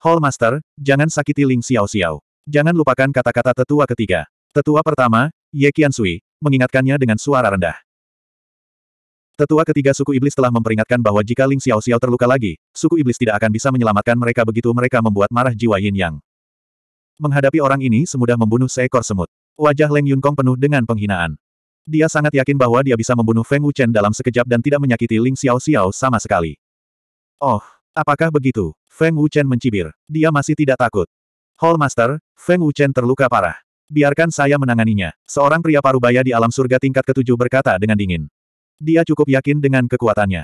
Hall Master, jangan sakiti Ling Xiao Xiao. Jangan lupakan kata-kata tetua ketiga. Tetua pertama, Ye Qian Sui, mengingatkannya dengan suara rendah. Tetua ketiga suku iblis telah memperingatkan bahwa jika Ling Xiao Xiao terluka lagi, suku iblis tidak akan bisa menyelamatkan mereka begitu mereka membuat marah jiwa Yin Yang. Menghadapi orang ini semudah membunuh seekor semut. Wajah Leng Yunkong penuh dengan penghinaan. Dia sangat yakin bahwa dia bisa membunuh Feng Wuchen dalam sekejap dan tidak menyakiti Ling Xiao Xiao sama sekali. Oh, apakah begitu? Feng Wuchen mencibir. Dia masih tidak takut. Hall Master, Feng Wuchen terluka parah. Biarkan saya menanganinya. Seorang pria parubaya di alam surga tingkat ketujuh berkata dengan dingin. Dia cukup yakin dengan kekuatannya.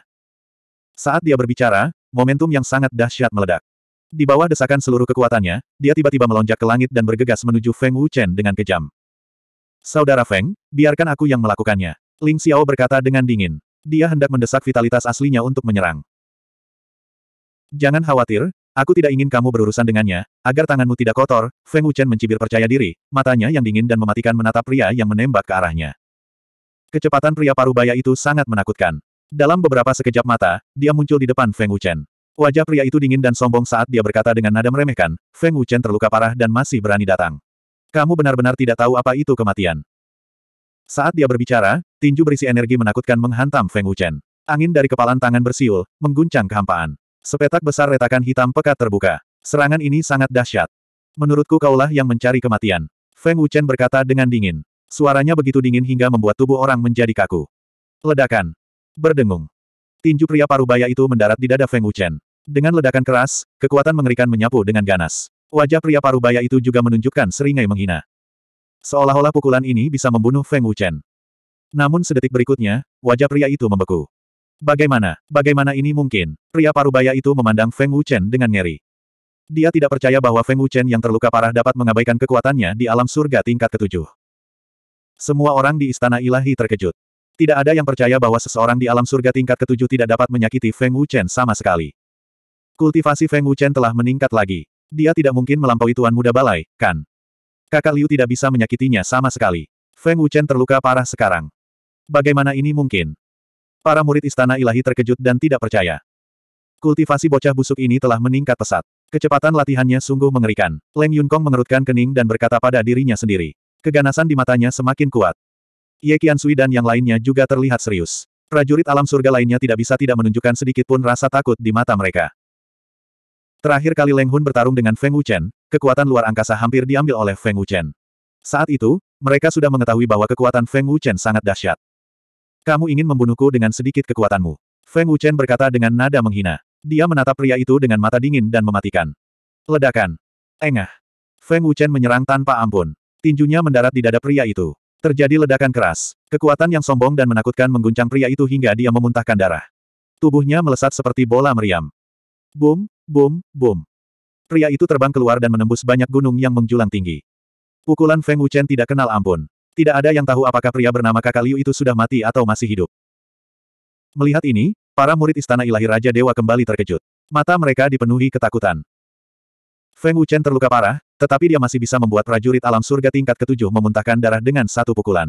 Saat dia berbicara, momentum yang sangat dahsyat meledak. Di bawah desakan seluruh kekuatannya, dia tiba-tiba melonjak ke langit dan bergegas menuju Feng Wuchen dengan kejam. Saudara Feng, biarkan aku yang melakukannya. Ling Xiao berkata dengan dingin. Dia hendak mendesak vitalitas aslinya untuk menyerang. Jangan khawatir, aku tidak ingin kamu berurusan dengannya, agar tanganmu tidak kotor, Feng Wuchen mencibir percaya diri, matanya yang dingin dan mematikan menatap pria yang menembak ke arahnya. Kecepatan pria parubaya itu sangat menakutkan. Dalam beberapa sekejap mata, dia muncul di depan Feng Wuchen. Wajah pria itu dingin dan sombong saat dia berkata dengan nada meremehkan, Feng Wuchen terluka parah dan masih berani datang. Kamu benar-benar tidak tahu apa itu kematian. Saat dia berbicara, tinju berisi energi menakutkan menghantam Feng Wuchen. Angin dari kepalan tangan bersiul, mengguncang kehampaan. Sepetak besar retakan hitam pekat terbuka. Serangan ini sangat dahsyat. Menurutku kaulah yang mencari kematian. Feng Wuchen berkata dengan dingin. Suaranya begitu dingin hingga membuat tubuh orang menjadi kaku. Ledakan. Berdengung. Tinju pria parubaya itu mendarat di dada Feng Wuchen. Dengan ledakan keras, kekuatan mengerikan menyapu dengan ganas. Wajah pria parubaya itu juga menunjukkan seringai menghina. Seolah-olah pukulan ini bisa membunuh Feng Wuchen. Namun sedetik berikutnya, wajah pria itu membeku. Bagaimana, bagaimana ini mungkin? Pria parubaya itu memandang Feng Wuchen dengan ngeri. Dia tidak percaya bahwa Feng Wuchen yang terluka parah dapat mengabaikan kekuatannya di alam surga tingkat ketujuh. Semua orang di istana ilahi terkejut. Tidak ada yang percaya bahwa seseorang di alam surga tingkat ketujuh tidak dapat menyakiti Feng Wuchen sama sekali. Kultivasi Feng Wuchen telah meningkat lagi. Dia tidak mungkin melampaui tuan muda balai, kan? Kakak Liu tidak bisa menyakitinya sama sekali. Feng Wuchen terluka parah sekarang. Bagaimana ini mungkin? Para murid istana ilahi terkejut dan tidak percaya. Kultivasi bocah busuk ini telah meningkat pesat. Kecepatan latihannya sungguh mengerikan. Leng Yunkong mengerutkan kening dan berkata pada dirinya sendiri. Keganasan di matanya semakin kuat. Ye Sui dan yang lainnya juga terlihat serius. Prajurit alam surga lainnya tidak bisa tidak menunjukkan sedikit pun rasa takut di mata mereka. Terakhir kali Leng Hun bertarung dengan Feng Wuchen, kekuatan luar angkasa hampir diambil oleh Feng Wuchen. Saat itu, mereka sudah mengetahui bahwa kekuatan Feng Wuchen sangat dahsyat. Kamu ingin membunuhku dengan sedikit kekuatanmu. Feng Wuchen berkata dengan nada menghina. Dia menatap pria itu dengan mata dingin dan mematikan. Ledakan. Engah. Feng Wuchen menyerang tanpa ampun. Tinjunya mendarat di dada pria itu. Terjadi ledakan keras. Kekuatan yang sombong dan menakutkan mengguncang pria itu hingga dia memuntahkan darah. Tubuhnya melesat seperti bola meriam. Boom, Boom, boom. Pria itu terbang keluar dan menembus banyak gunung yang menjulang tinggi. Pukulan Feng Wuchen tidak kenal ampun. Tidak ada yang tahu apakah pria bernama kakak Liu itu sudah mati atau masih hidup. Melihat ini, para murid Istana Ilahi Raja Dewa kembali terkejut. Mata mereka dipenuhi ketakutan. Feng Wuchen terluka parah, tetapi dia masih bisa membuat prajurit alam surga tingkat ketujuh memuntahkan darah dengan satu pukulan.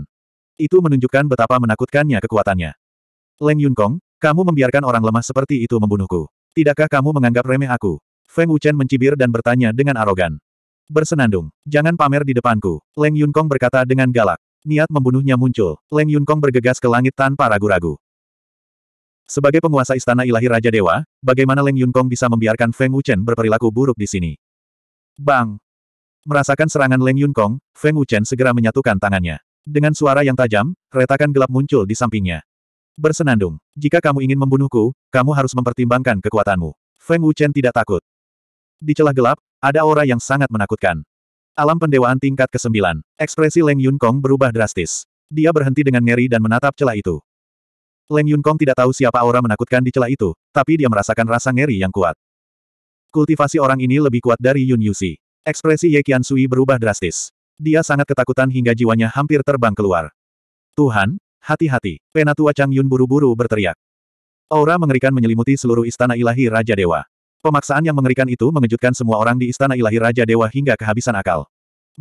Itu menunjukkan betapa menakutkannya kekuatannya. Leng Yun Kong, kamu membiarkan orang lemah seperti itu membunuhku. Tidakkah kamu menganggap remeh aku? Feng Wuchen mencibir dan bertanya dengan arogan. Bersenandung. Jangan pamer di depanku. Leng Yunkong berkata dengan galak. Niat membunuhnya muncul. Leng Yunkong bergegas ke langit tanpa ragu-ragu. Sebagai penguasa istana ilahi Raja Dewa, bagaimana Leng Yunkong bisa membiarkan Feng Wuchen berperilaku buruk di sini? Bang! Merasakan serangan Leng Yunkong, Feng Wuchen segera menyatukan tangannya. Dengan suara yang tajam, retakan gelap muncul di sampingnya. Bersenandung. Jika kamu ingin membunuhku, kamu harus mempertimbangkan kekuatanmu. Feng Wuchen tidak takut. Di celah gelap, ada aura yang sangat menakutkan. Alam pendewaan tingkat ke-9. Ekspresi Leng Yun Kong berubah drastis. Dia berhenti dengan ngeri dan menatap celah itu. Leng Yun Kong tidak tahu siapa aura menakutkan di celah itu, tapi dia merasakan rasa ngeri yang kuat. Kultivasi orang ini lebih kuat dari Yun Yusi. Ekspresi Ye Qian Sui berubah drastis. Dia sangat ketakutan hingga jiwanya hampir terbang keluar. Tuhan, Hati-hati, penatua Chang Yun buru-buru berteriak. Aura mengerikan menyelimuti seluruh istana ilahi Raja Dewa. Pemaksaan yang mengerikan itu mengejutkan semua orang di istana ilahi Raja Dewa hingga kehabisan akal.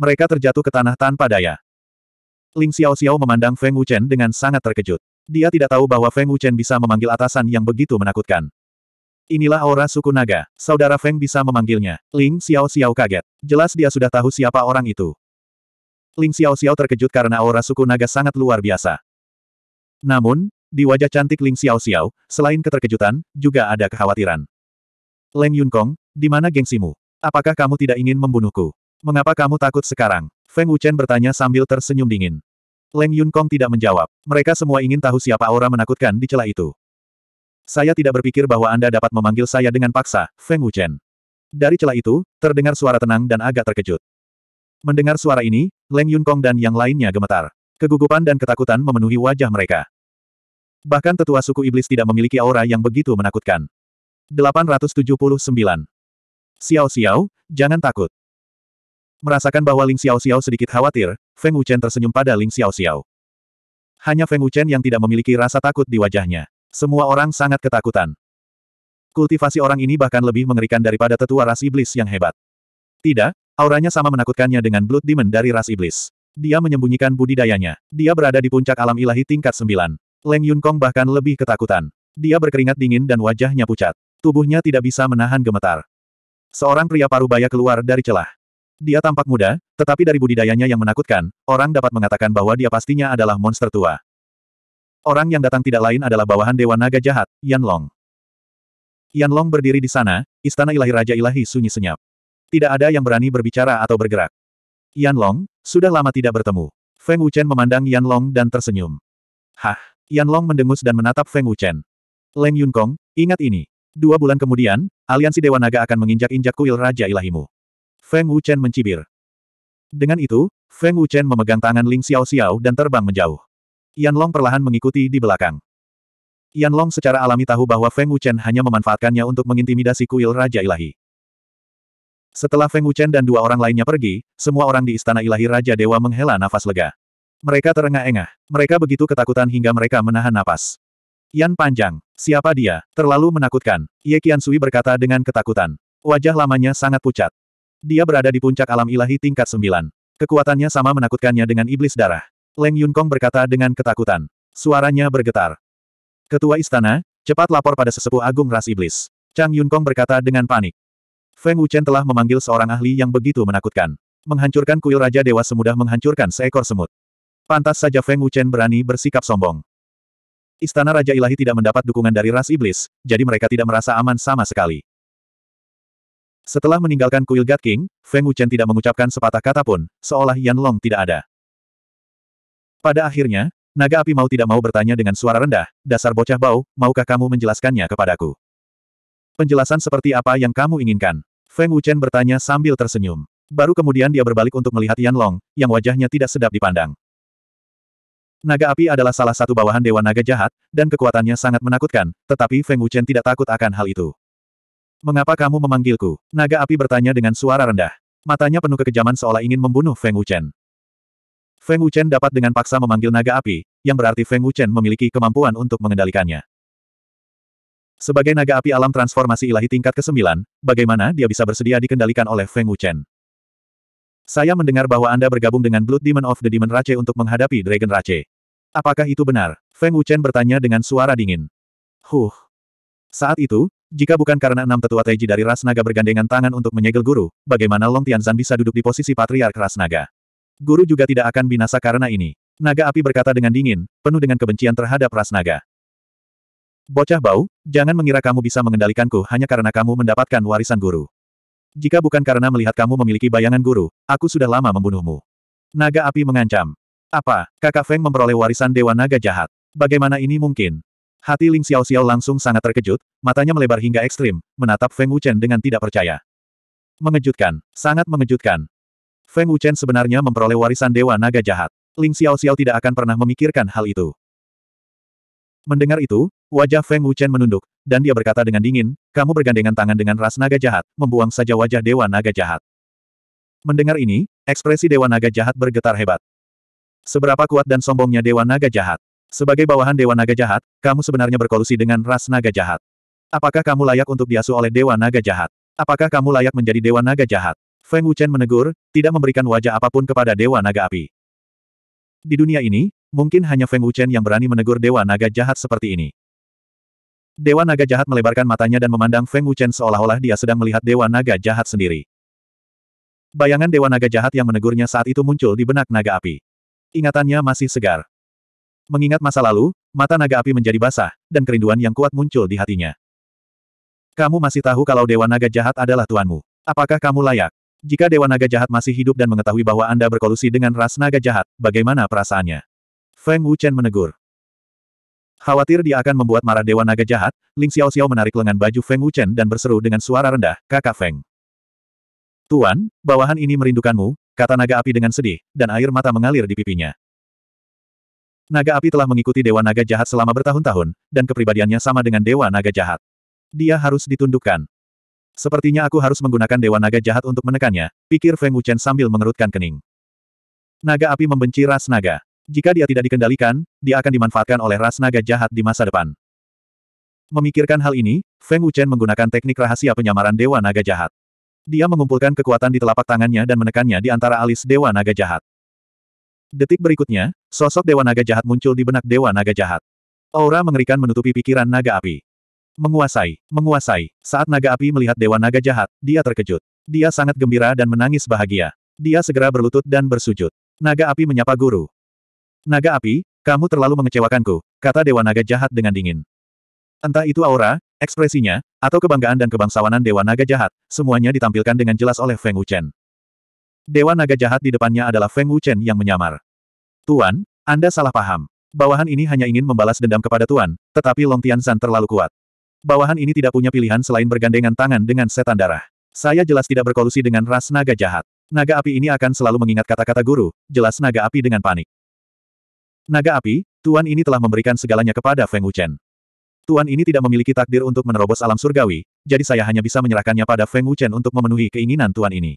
Mereka terjatuh ke tanah tanpa daya. Ling Xiao Xiao memandang Feng Wuchen dengan sangat terkejut. Dia tidak tahu bahwa Feng Wuchen bisa memanggil atasan yang begitu menakutkan. Inilah aura suku naga. Saudara Feng bisa memanggilnya. Ling Xiao Xiao kaget. Jelas dia sudah tahu siapa orang itu. Ling Xiao Xiao terkejut karena aura suku naga sangat luar biasa. Namun, di wajah cantik Ling Xiao Xiao, selain keterkejutan, juga ada kekhawatiran. Leng Yun Kong, di mana gengsimu? Apakah kamu tidak ingin membunuhku? Mengapa kamu takut sekarang? Feng Wuchen bertanya sambil tersenyum dingin. Leng Yun Kong tidak menjawab. Mereka semua ingin tahu siapa aura menakutkan di celah itu. Saya tidak berpikir bahwa Anda dapat memanggil saya dengan paksa, Feng Wuchen. Dari celah itu, terdengar suara tenang dan agak terkejut. Mendengar suara ini, Leng Yun Kong dan yang lainnya gemetar. Kegugupan dan ketakutan memenuhi wajah mereka. Bahkan tetua suku iblis tidak memiliki aura yang begitu menakutkan. 879. Xiao Xiao, jangan takut. Merasakan bahwa Ling Xiao Xiao sedikit khawatir, Feng Wuchen tersenyum pada Ling Xiao Xiao. Hanya Feng Wuchen yang tidak memiliki rasa takut di wajahnya. Semua orang sangat ketakutan. Kultivasi orang ini bahkan lebih mengerikan daripada tetua ras iblis yang hebat. Tidak, auranya sama menakutkannya dengan Blood Demon dari ras iblis. Dia menyembunyikan budidayanya. Dia berada di puncak alam ilahi tingkat 9. Leng Yunkong bahkan lebih ketakutan. Dia berkeringat dingin dan wajahnya pucat. Tubuhnya tidak bisa menahan gemetar. Seorang pria paruh baya keluar dari celah. Dia tampak muda, tetapi dari budidayanya yang menakutkan, orang dapat mengatakan bahwa dia pastinya adalah monster tua. Orang yang datang tidak lain adalah bawahan Dewa Naga Jahat, Yan Long. Yan Long berdiri di sana, istana ilahi Raja Ilahi sunyi senyap. Tidak ada yang berani berbicara atau bergerak. Yan Long, sudah lama tidak bertemu. Feng Wuchen memandang Yan Long dan tersenyum. Hah. Yan Long mendengus dan menatap Feng Wuchen. Leng Yunkong, ingat ini. Dua bulan kemudian, aliansi Dewa Naga akan menginjak-injak kuil Raja Ilahimu. Feng Wuchen mencibir. Dengan itu, Feng Wuchen memegang tangan Ling Xiao Xiao dan terbang menjauh. Yan Long perlahan mengikuti di belakang. Yan Long secara alami tahu bahwa Feng Wuchen hanya memanfaatkannya untuk mengintimidasi kuil Raja Ilahi. Setelah Feng Wuchen dan dua orang lainnya pergi, semua orang di Istana Ilahi Raja Dewa menghela nafas lega. Mereka terengah-engah. Mereka begitu ketakutan hingga mereka menahan napas. Yan panjang. Siapa dia? Terlalu menakutkan. Ye Sui berkata dengan ketakutan. Wajah lamanya sangat pucat. Dia berada di puncak alam ilahi tingkat sembilan. Kekuatannya sama menakutkannya dengan iblis darah. Leng Yun Kong berkata dengan ketakutan. Suaranya bergetar. Ketua istana, cepat lapor pada sesepuh agung ras iblis. Chang Yun Kong berkata dengan panik. Feng Wuchen telah memanggil seorang ahli yang begitu menakutkan. Menghancurkan kuil Raja Dewa semudah menghancurkan seekor semut. Pantas saja Feng Wuchen berani bersikap sombong. Istana Raja Ilahi tidak mendapat dukungan dari ras iblis, jadi mereka tidak merasa aman sama sekali. Setelah meninggalkan kuil God King, Feng Wuchen tidak mengucapkan sepatah kata pun, seolah Yan Long tidak ada. Pada akhirnya, naga api mau tidak mau bertanya dengan suara rendah, dasar bocah bau, maukah kamu menjelaskannya kepadaku? Penjelasan seperti apa yang kamu inginkan? Feng Wuchen bertanya sambil tersenyum. Baru kemudian dia berbalik untuk melihat Yan Long, yang wajahnya tidak sedap dipandang. Naga api adalah salah satu bawahan Dewa Naga jahat, dan kekuatannya sangat menakutkan, tetapi Feng Wuchen tidak takut akan hal itu. Mengapa kamu memanggilku? Naga api bertanya dengan suara rendah. Matanya penuh kekejaman seolah ingin membunuh Feng Wuchen. Feng Wuchen dapat dengan paksa memanggil naga api, yang berarti Feng Wuchen memiliki kemampuan untuk mengendalikannya. Sebagai naga api alam transformasi ilahi tingkat ke-9, bagaimana dia bisa bersedia dikendalikan oleh Feng Wuchen? Saya mendengar bahwa Anda bergabung dengan Blood Demon of the Demon Rache untuk menghadapi Dragon Rache. Apakah itu benar? Feng Wuchen bertanya dengan suara dingin. Huh. Saat itu, jika bukan karena enam tetua Teji dari ras naga bergandengan tangan untuk menyegel guru, bagaimana Long Tianzan bisa duduk di posisi patriark ras naga? Guru juga tidak akan binasa karena ini. Naga api berkata dengan dingin, penuh dengan kebencian terhadap ras naga. Bocah bau, jangan mengira kamu bisa mengendalikanku hanya karena kamu mendapatkan warisan guru. Jika bukan karena melihat kamu memiliki bayangan guru, aku sudah lama membunuhmu. Naga api mengancam. Apa, kakak Feng memperoleh warisan Dewa Naga Jahat? Bagaimana ini mungkin? Hati Ling Xiao Xiao langsung sangat terkejut, matanya melebar hingga ekstrim, menatap Feng Wuchen dengan tidak percaya. Mengejutkan, sangat mengejutkan. Feng Wuchen sebenarnya memperoleh warisan Dewa Naga Jahat. Ling Xiao Xiao tidak akan pernah memikirkan hal itu. Mendengar itu, wajah Feng Wuchen menunduk, dan dia berkata dengan dingin, kamu bergandengan tangan dengan ras naga jahat, membuang saja wajah Dewa Naga Jahat. Mendengar ini, ekspresi Dewa Naga Jahat bergetar hebat. Seberapa kuat dan sombongnya Dewa Naga Jahat. Sebagai bawahan Dewa Naga Jahat, kamu sebenarnya berkolusi dengan ras Naga Jahat. Apakah kamu layak untuk diasuh oleh Dewa Naga Jahat? Apakah kamu layak menjadi Dewa Naga Jahat? Feng Wuchen menegur, tidak memberikan wajah apapun kepada Dewa Naga Api. Di dunia ini, mungkin hanya Feng Wuchen yang berani menegur Dewa Naga Jahat seperti ini. Dewa Naga Jahat melebarkan matanya dan memandang Feng Wuchen seolah-olah dia sedang melihat Dewa Naga Jahat sendiri. Bayangan Dewa Naga Jahat yang menegurnya saat itu muncul di benak Naga Api. Ingatannya masih segar. Mengingat masa lalu, mata naga api menjadi basah, dan kerinduan yang kuat muncul di hatinya. Kamu masih tahu kalau Dewa Naga Jahat adalah tuanmu. Apakah kamu layak? Jika Dewa Naga Jahat masih hidup dan mengetahui bahwa Anda berkolusi dengan ras naga jahat, bagaimana perasaannya? Feng Wuchen menegur. Khawatir dia akan membuat marah Dewa Naga Jahat, Ling Xiao Xiao menarik lengan baju Feng Wuchen dan berseru dengan suara rendah, kakak Feng. Tuan, bawahan ini merindukanmu, kata naga api dengan sedih, dan air mata mengalir di pipinya. Naga api telah mengikuti Dewa Naga Jahat selama bertahun-tahun, dan kepribadiannya sama dengan Dewa Naga Jahat. Dia harus ditundukkan. Sepertinya aku harus menggunakan Dewa Naga Jahat untuk menekannya, pikir Feng Wuchen sambil mengerutkan kening. Naga api membenci ras naga. Jika dia tidak dikendalikan, dia akan dimanfaatkan oleh ras naga jahat di masa depan. Memikirkan hal ini, Feng Wuchen menggunakan teknik rahasia penyamaran Dewa Naga Jahat. Dia mengumpulkan kekuatan di telapak tangannya dan menekannya di antara alis Dewa Naga Jahat. Detik berikutnya, sosok Dewa Naga Jahat muncul di benak Dewa Naga Jahat. Aura mengerikan menutupi pikiran Naga Api. Menguasai, menguasai. Saat Naga Api melihat Dewa Naga Jahat, dia terkejut. Dia sangat gembira dan menangis bahagia. Dia segera berlutut dan bersujud. Naga Api menyapa guru. Naga Api, kamu terlalu mengecewakanku, kata Dewa Naga Jahat dengan dingin. Entah itu aura, ekspresinya, atau kebanggaan dan kebangsawanan Dewa Naga Jahat, semuanya ditampilkan dengan jelas oleh Feng Wuchen. Dewa Naga Jahat di depannya adalah Feng Wuchen yang menyamar. Tuan, Anda salah paham. Bawahan ini hanya ingin membalas dendam kepada Tuan, tetapi Long Tianzan terlalu kuat. Bawahan ini tidak punya pilihan selain bergandengan tangan dengan setan darah. Saya jelas tidak berkolusi dengan ras naga jahat. Naga api ini akan selalu mengingat kata-kata guru, jelas naga api dengan panik. Naga api, Tuan ini telah memberikan segalanya kepada Feng Wuchen. Tuan ini tidak memiliki takdir untuk menerobos alam surgawi, jadi saya hanya bisa menyerahkannya pada Feng Wuchen untuk memenuhi keinginan Tuan ini.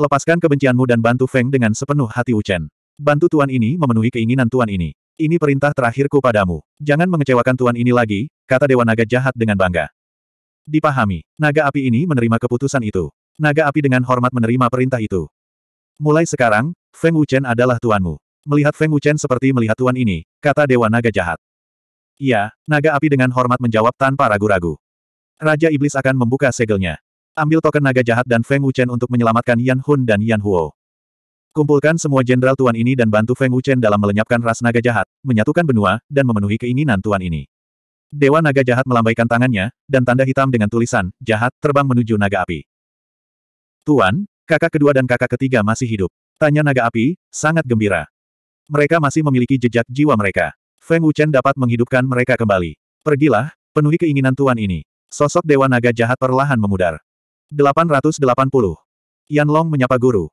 Lepaskan kebencianmu dan bantu Feng dengan sepenuh hati Wuchen. Bantu Tuan ini memenuhi keinginan Tuan ini. Ini perintah terakhirku padamu. Jangan mengecewakan Tuan ini lagi, kata Dewa Naga jahat dengan bangga. Dipahami, naga api ini menerima keputusan itu. Naga api dengan hormat menerima perintah itu. Mulai sekarang, Feng Wuchen adalah tuanmu. Melihat Feng Wuchen seperti melihat tuan ini, kata Dewa Naga jahat. Iya, naga api dengan hormat menjawab tanpa ragu-ragu. Raja Iblis akan membuka segelnya. Ambil token naga jahat dan Feng Wuchen untuk menyelamatkan Yan Hun dan Yan Huo. Kumpulkan semua jenderal tuan ini dan bantu Feng Wuchen dalam melenyapkan ras naga jahat, menyatukan benua, dan memenuhi keinginan tuan ini. Dewa naga jahat melambaikan tangannya, dan tanda hitam dengan tulisan, jahat, terbang menuju naga api. Tuan, kakak kedua dan kakak ketiga masih hidup. Tanya naga api, sangat gembira. Mereka masih memiliki jejak jiwa mereka. Feng Wuchen dapat menghidupkan mereka kembali. Pergilah, penuhi keinginan tuan ini. Sosok Dewa Naga jahat perlahan memudar. 880. Yan Long menyapa guru.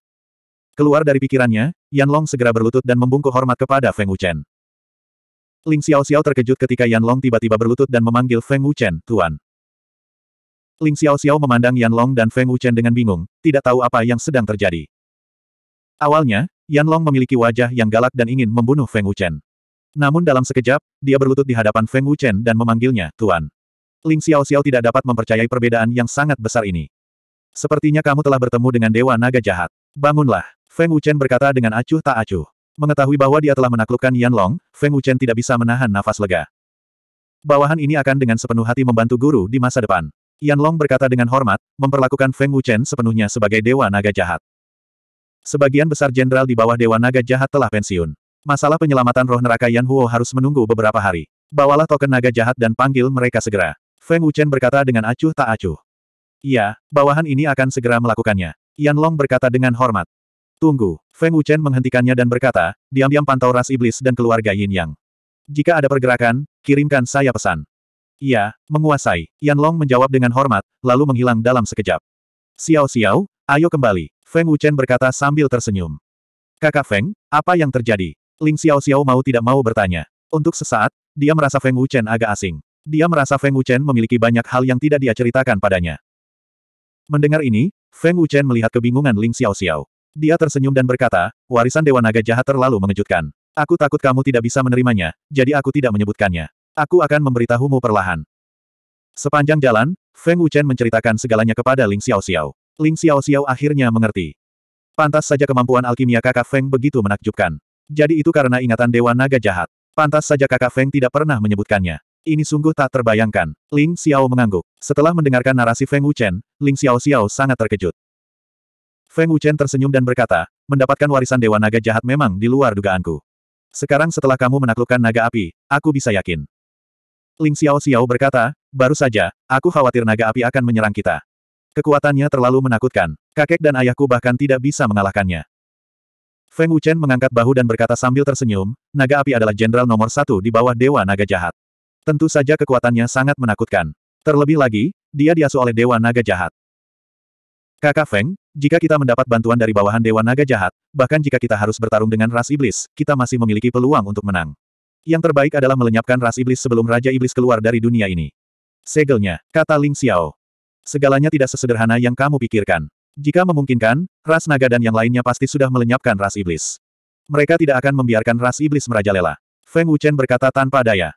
Keluar dari pikirannya, Yan Long segera berlutut dan membungkuk hormat kepada Feng Wuchen. Ling Xiao Xiao terkejut ketika Yan Long tiba-tiba berlutut dan memanggil Feng Wuchen, Tuan. Ling Xiao Xiao memandang Yan Long dan Feng Wuchen dengan bingung, tidak tahu apa yang sedang terjadi. Awalnya, Yan Long memiliki wajah yang galak dan ingin membunuh Feng Wuchen. Namun dalam sekejap, dia berlutut di hadapan Feng Wuchen dan memanggilnya, Tuan. Ling Xiao Xiao tidak dapat mempercayai perbedaan yang sangat besar ini. Sepertinya kamu telah bertemu dengan Dewa Naga Jahat. Bangunlah, Feng Wuchen berkata dengan acuh tak acuh. Mengetahui bahwa dia telah menaklukkan Yan Long, Feng Wuchen tidak bisa menahan nafas lega. Bawahan ini akan dengan sepenuh hati membantu guru di masa depan. Yan Long berkata dengan hormat, memperlakukan Feng Wuchen sepenuhnya sebagai Dewa Naga Jahat. Sebagian besar jenderal di bawah Dewa Naga Jahat telah pensiun. Masalah penyelamatan roh neraka Yan Huo harus menunggu beberapa hari. Bawalah token naga jahat dan panggil mereka segera. Feng Wuchen berkata dengan acuh tak acuh. Iya, bawahan ini akan segera melakukannya. Yan Long berkata dengan hormat. Tunggu, Feng Wuchen menghentikannya dan berkata, diam-diam pantau ras iblis dan keluarga Yin Yang. Jika ada pergerakan, kirimkan saya pesan. Iya, menguasai. Yan Long menjawab dengan hormat, lalu menghilang dalam sekejap. Xiao Xiao, ayo kembali. Feng Wuchen berkata sambil tersenyum. Kakak Feng, apa yang terjadi? Ling Xiao Xiao mau tidak mau bertanya. Untuk sesaat, dia merasa Feng Wuchen agak asing. Dia merasa Feng Wuchen memiliki banyak hal yang tidak dia ceritakan padanya. Mendengar ini, Feng Wuchen melihat kebingungan Ling Xiao Xiao. Dia tersenyum dan berkata, warisan Dewa Naga Jahat terlalu mengejutkan. Aku takut kamu tidak bisa menerimanya, jadi aku tidak menyebutkannya. Aku akan memberitahumu perlahan. Sepanjang jalan, Feng Wuchen menceritakan segalanya kepada Ling Xiao Xiao. Ling Xiao Xiao akhirnya mengerti. Pantas saja kemampuan alkimia kakak Feng begitu menakjubkan. Jadi itu karena ingatan Dewa Naga jahat. Pantas saja kakak Feng tidak pernah menyebutkannya. Ini sungguh tak terbayangkan. Ling Xiao mengangguk. Setelah mendengarkan narasi Feng Wuchen, Ling Xiao Xiao sangat terkejut. Feng Wuchen tersenyum dan berkata, mendapatkan warisan Dewa Naga jahat memang di luar dugaanku. Sekarang setelah kamu menaklukkan naga api, aku bisa yakin. Ling Xiao Xiao berkata, baru saja, aku khawatir naga api akan menyerang kita. Kekuatannya terlalu menakutkan. Kakek dan ayahku bahkan tidak bisa mengalahkannya. Feng Wuchen mengangkat bahu dan berkata sambil tersenyum, naga api adalah jenderal nomor satu di bawah Dewa Naga Jahat. Tentu saja kekuatannya sangat menakutkan. Terlebih lagi, dia diasuh oleh Dewa Naga Jahat. Kakak Feng, jika kita mendapat bantuan dari bawahan Dewa Naga Jahat, bahkan jika kita harus bertarung dengan ras iblis, kita masih memiliki peluang untuk menang. Yang terbaik adalah melenyapkan ras iblis sebelum Raja Iblis keluar dari dunia ini. Segelnya, kata Ling Xiao. Segalanya tidak sesederhana yang kamu pikirkan. Jika memungkinkan, ras naga dan yang lainnya pasti sudah melenyapkan ras iblis. Mereka tidak akan membiarkan ras iblis merajalela. Feng Wuchen berkata tanpa daya.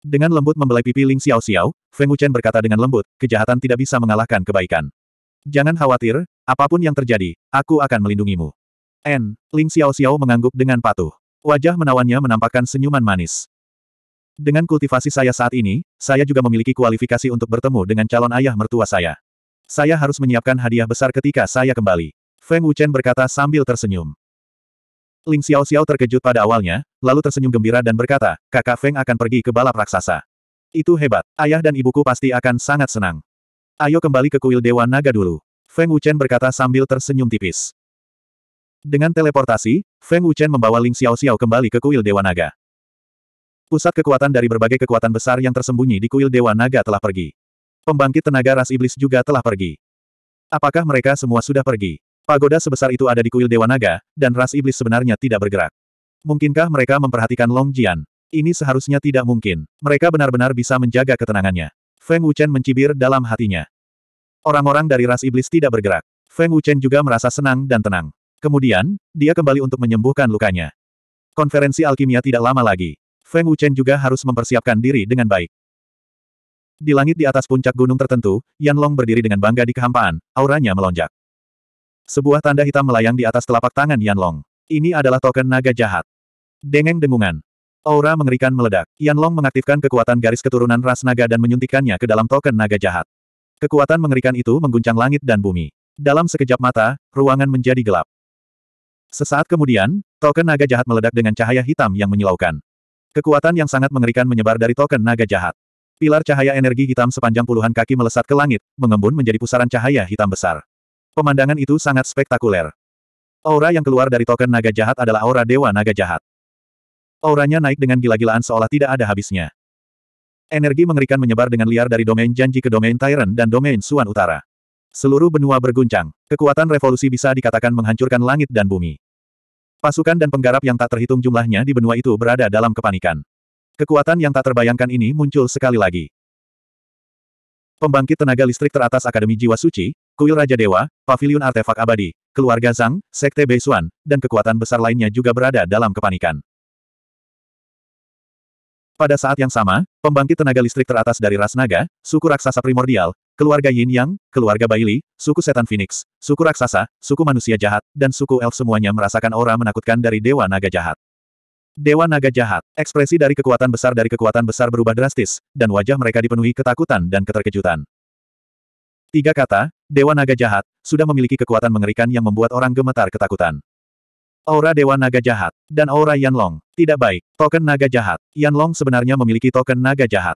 Dengan lembut membelai pipi Ling Xiao Xiao, Feng Wuchen berkata dengan lembut, kejahatan tidak bisa mengalahkan kebaikan. Jangan khawatir, apapun yang terjadi, aku akan melindungimu. N. Ling Xiao Xiao mengangguk dengan patuh. Wajah menawannya menampakkan senyuman manis. Dengan kultivasi saya saat ini, saya juga memiliki kualifikasi untuk bertemu dengan calon ayah mertua saya. Saya harus menyiapkan hadiah besar ketika saya kembali. Feng Wuchen berkata sambil tersenyum. Ling Xiao Xiao terkejut pada awalnya, lalu tersenyum gembira dan berkata, kakak Feng akan pergi ke balap raksasa. Itu hebat, ayah dan ibuku pasti akan sangat senang. Ayo kembali ke kuil Dewa Naga dulu. Feng Wuchen berkata sambil tersenyum tipis. Dengan teleportasi, Feng Wuchen membawa Ling Xiao Xiao kembali ke kuil Dewa Naga. Pusat kekuatan dari berbagai kekuatan besar yang tersembunyi di kuil Dewa Naga telah pergi. Pembangkit tenaga ras iblis juga telah pergi. Apakah mereka semua sudah pergi? Pagoda sebesar itu ada di kuil Dewa Naga, dan ras iblis sebenarnya tidak bergerak. Mungkinkah mereka memperhatikan Long Jian? Ini seharusnya tidak mungkin. Mereka benar-benar bisa menjaga ketenangannya. Feng Wuchen mencibir dalam hatinya. Orang-orang dari ras iblis tidak bergerak. Feng Wuchen juga merasa senang dan tenang. Kemudian, dia kembali untuk menyembuhkan lukanya. Konferensi alkimia tidak lama lagi. Feng Wuchen juga harus mempersiapkan diri dengan baik. Di langit di atas puncak gunung tertentu, Yan Long berdiri dengan bangga di kehampaan, auranya melonjak. Sebuah tanda hitam melayang di atas telapak tangan Yan Long. Ini adalah token naga jahat. Dengeng dengungan. Aura mengerikan meledak. Yan Long mengaktifkan kekuatan garis keturunan ras naga dan menyuntikkannya ke dalam token naga jahat. Kekuatan mengerikan itu mengguncang langit dan bumi. Dalam sekejap mata, ruangan menjadi gelap. Sesaat kemudian, token naga jahat meledak dengan cahaya hitam yang menyilaukan. Kekuatan yang sangat mengerikan menyebar dari token naga jahat. Pilar cahaya energi hitam sepanjang puluhan kaki melesat ke langit, mengembun menjadi pusaran cahaya hitam besar. Pemandangan itu sangat spektakuler. Aura yang keluar dari token naga jahat adalah aura dewa naga jahat. Auranya naik dengan gila-gilaan seolah tidak ada habisnya. Energi mengerikan menyebar dengan liar dari domain janji ke domain Tyrant dan domain Suan Utara. Seluruh benua berguncang. Kekuatan revolusi bisa dikatakan menghancurkan langit dan bumi. Pasukan dan penggarap yang tak terhitung jumlahnya di benua itu berada dalam kepanikan. Kekuatan yang tak terbayangkan ini muncul sekali lagi. Pembangkit tenaga listrik teratas Akademi Jiwa Suci, Kuil Raja Dewa, Pavilion Artefak Abadi, keluarga Zhang, Sekte Beisuan, dan kekuatan besar lainnya juga berada dalam kepanikan. Pada saat yang sama, pembangkit tenaga listrik teratas dari ras naga, suku raksasa primordial, keluarga Yin Yang, keluarga Baili, suku setan Phoenix, suku raksasa, suku manusia jahat, dan suku elf semuanya merasakan aura menakutkan dari dewa naga jahat. Dewa Naga Jahat. Ekspresi dari kekuatan besar dari kekuatan besar berubah drastis, dan wajah mereka dipenuhi ketakutan dan keterkejutan. Tiga kata, Dewa Naga Jahat, sudah memiliki kekuatan mengerikan yang membuat orang gemetar ketakutan. Aura Dewa Naga Jahat, dan Aura Yanlong. Tidak baik, token Naga Jahat. Yanlong sebenarnya memiliki token Naga Jahat.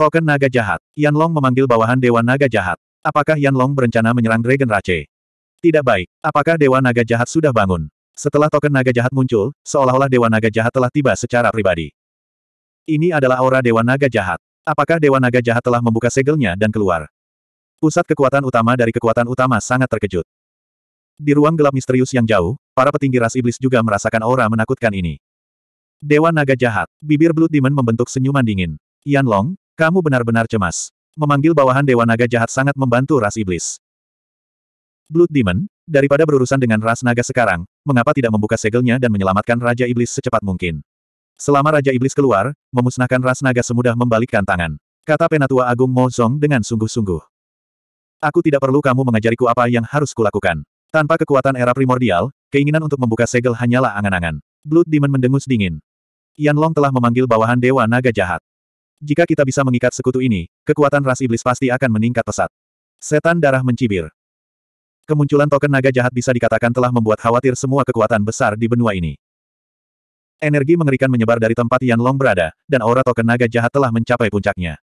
Token Naga Jahat, Yanlong memanggil bawahan Dewa Naga Jahat. Apakah Yanlong berencana menyerang Dragon Rache? Tidak baik, apakah Dewa Naga Jahat sudah bangun? Setelah token naga jahat muncul, seolah-olah Dewa Naga Jahat telah tiba secara pribadi. Ini adalah aura Dewa Naga Jahat. Apakah Dewa Naga Jahat telah membuka segelnya dan keluar? Pusat kekuatan utama dari kekuatan utama sangat terkejut. Di ruang gelap misterius yang jauh, para petinggi ras iblis juga merasakan aura menakutkan ini. Dewa Naga Jahat, bibir Blood Demon membentuk senyuman dingin. Yan Long, kamu benar-benar cemas. Memanggil bawahan Dewa Naga Jahat sangat membantu ras iblis. Blood Demon, Daripada berurusan dengan ras naga sekarang, mengapa tidak membuka segelnya dan menyelamatkan Raja Iblis secepat mungkin? Selama Raja Iblis keluar, memusnahkan ras naga semudah membalikkan tangan. Kata Penatua Agung Mo Zong dengan sungguh-sungguh. Aku tidak perlu kamu mengajariku apa yang harus kulakukan. Tanpa kekuatan era primordial, keinginan untuk membuka segel hanyalah angan-angan. Blood Demon mendengus dingin. Yan Long telah memanggil bawahan Dewa Naga Jahat. Jika kita bisa mengikat sekutu ini, kekuatan ras iblis pasti akan meningkat pesat. Setan darah mencibir. Kemunculan token naga jahat bisa dikatakan telah membuat khawatir semua kekuatan besar di benua ini. Energi mengerikan menyebar dari tempat Yan Long berada, dan aura token naga jahat telah mencapai puncaknya.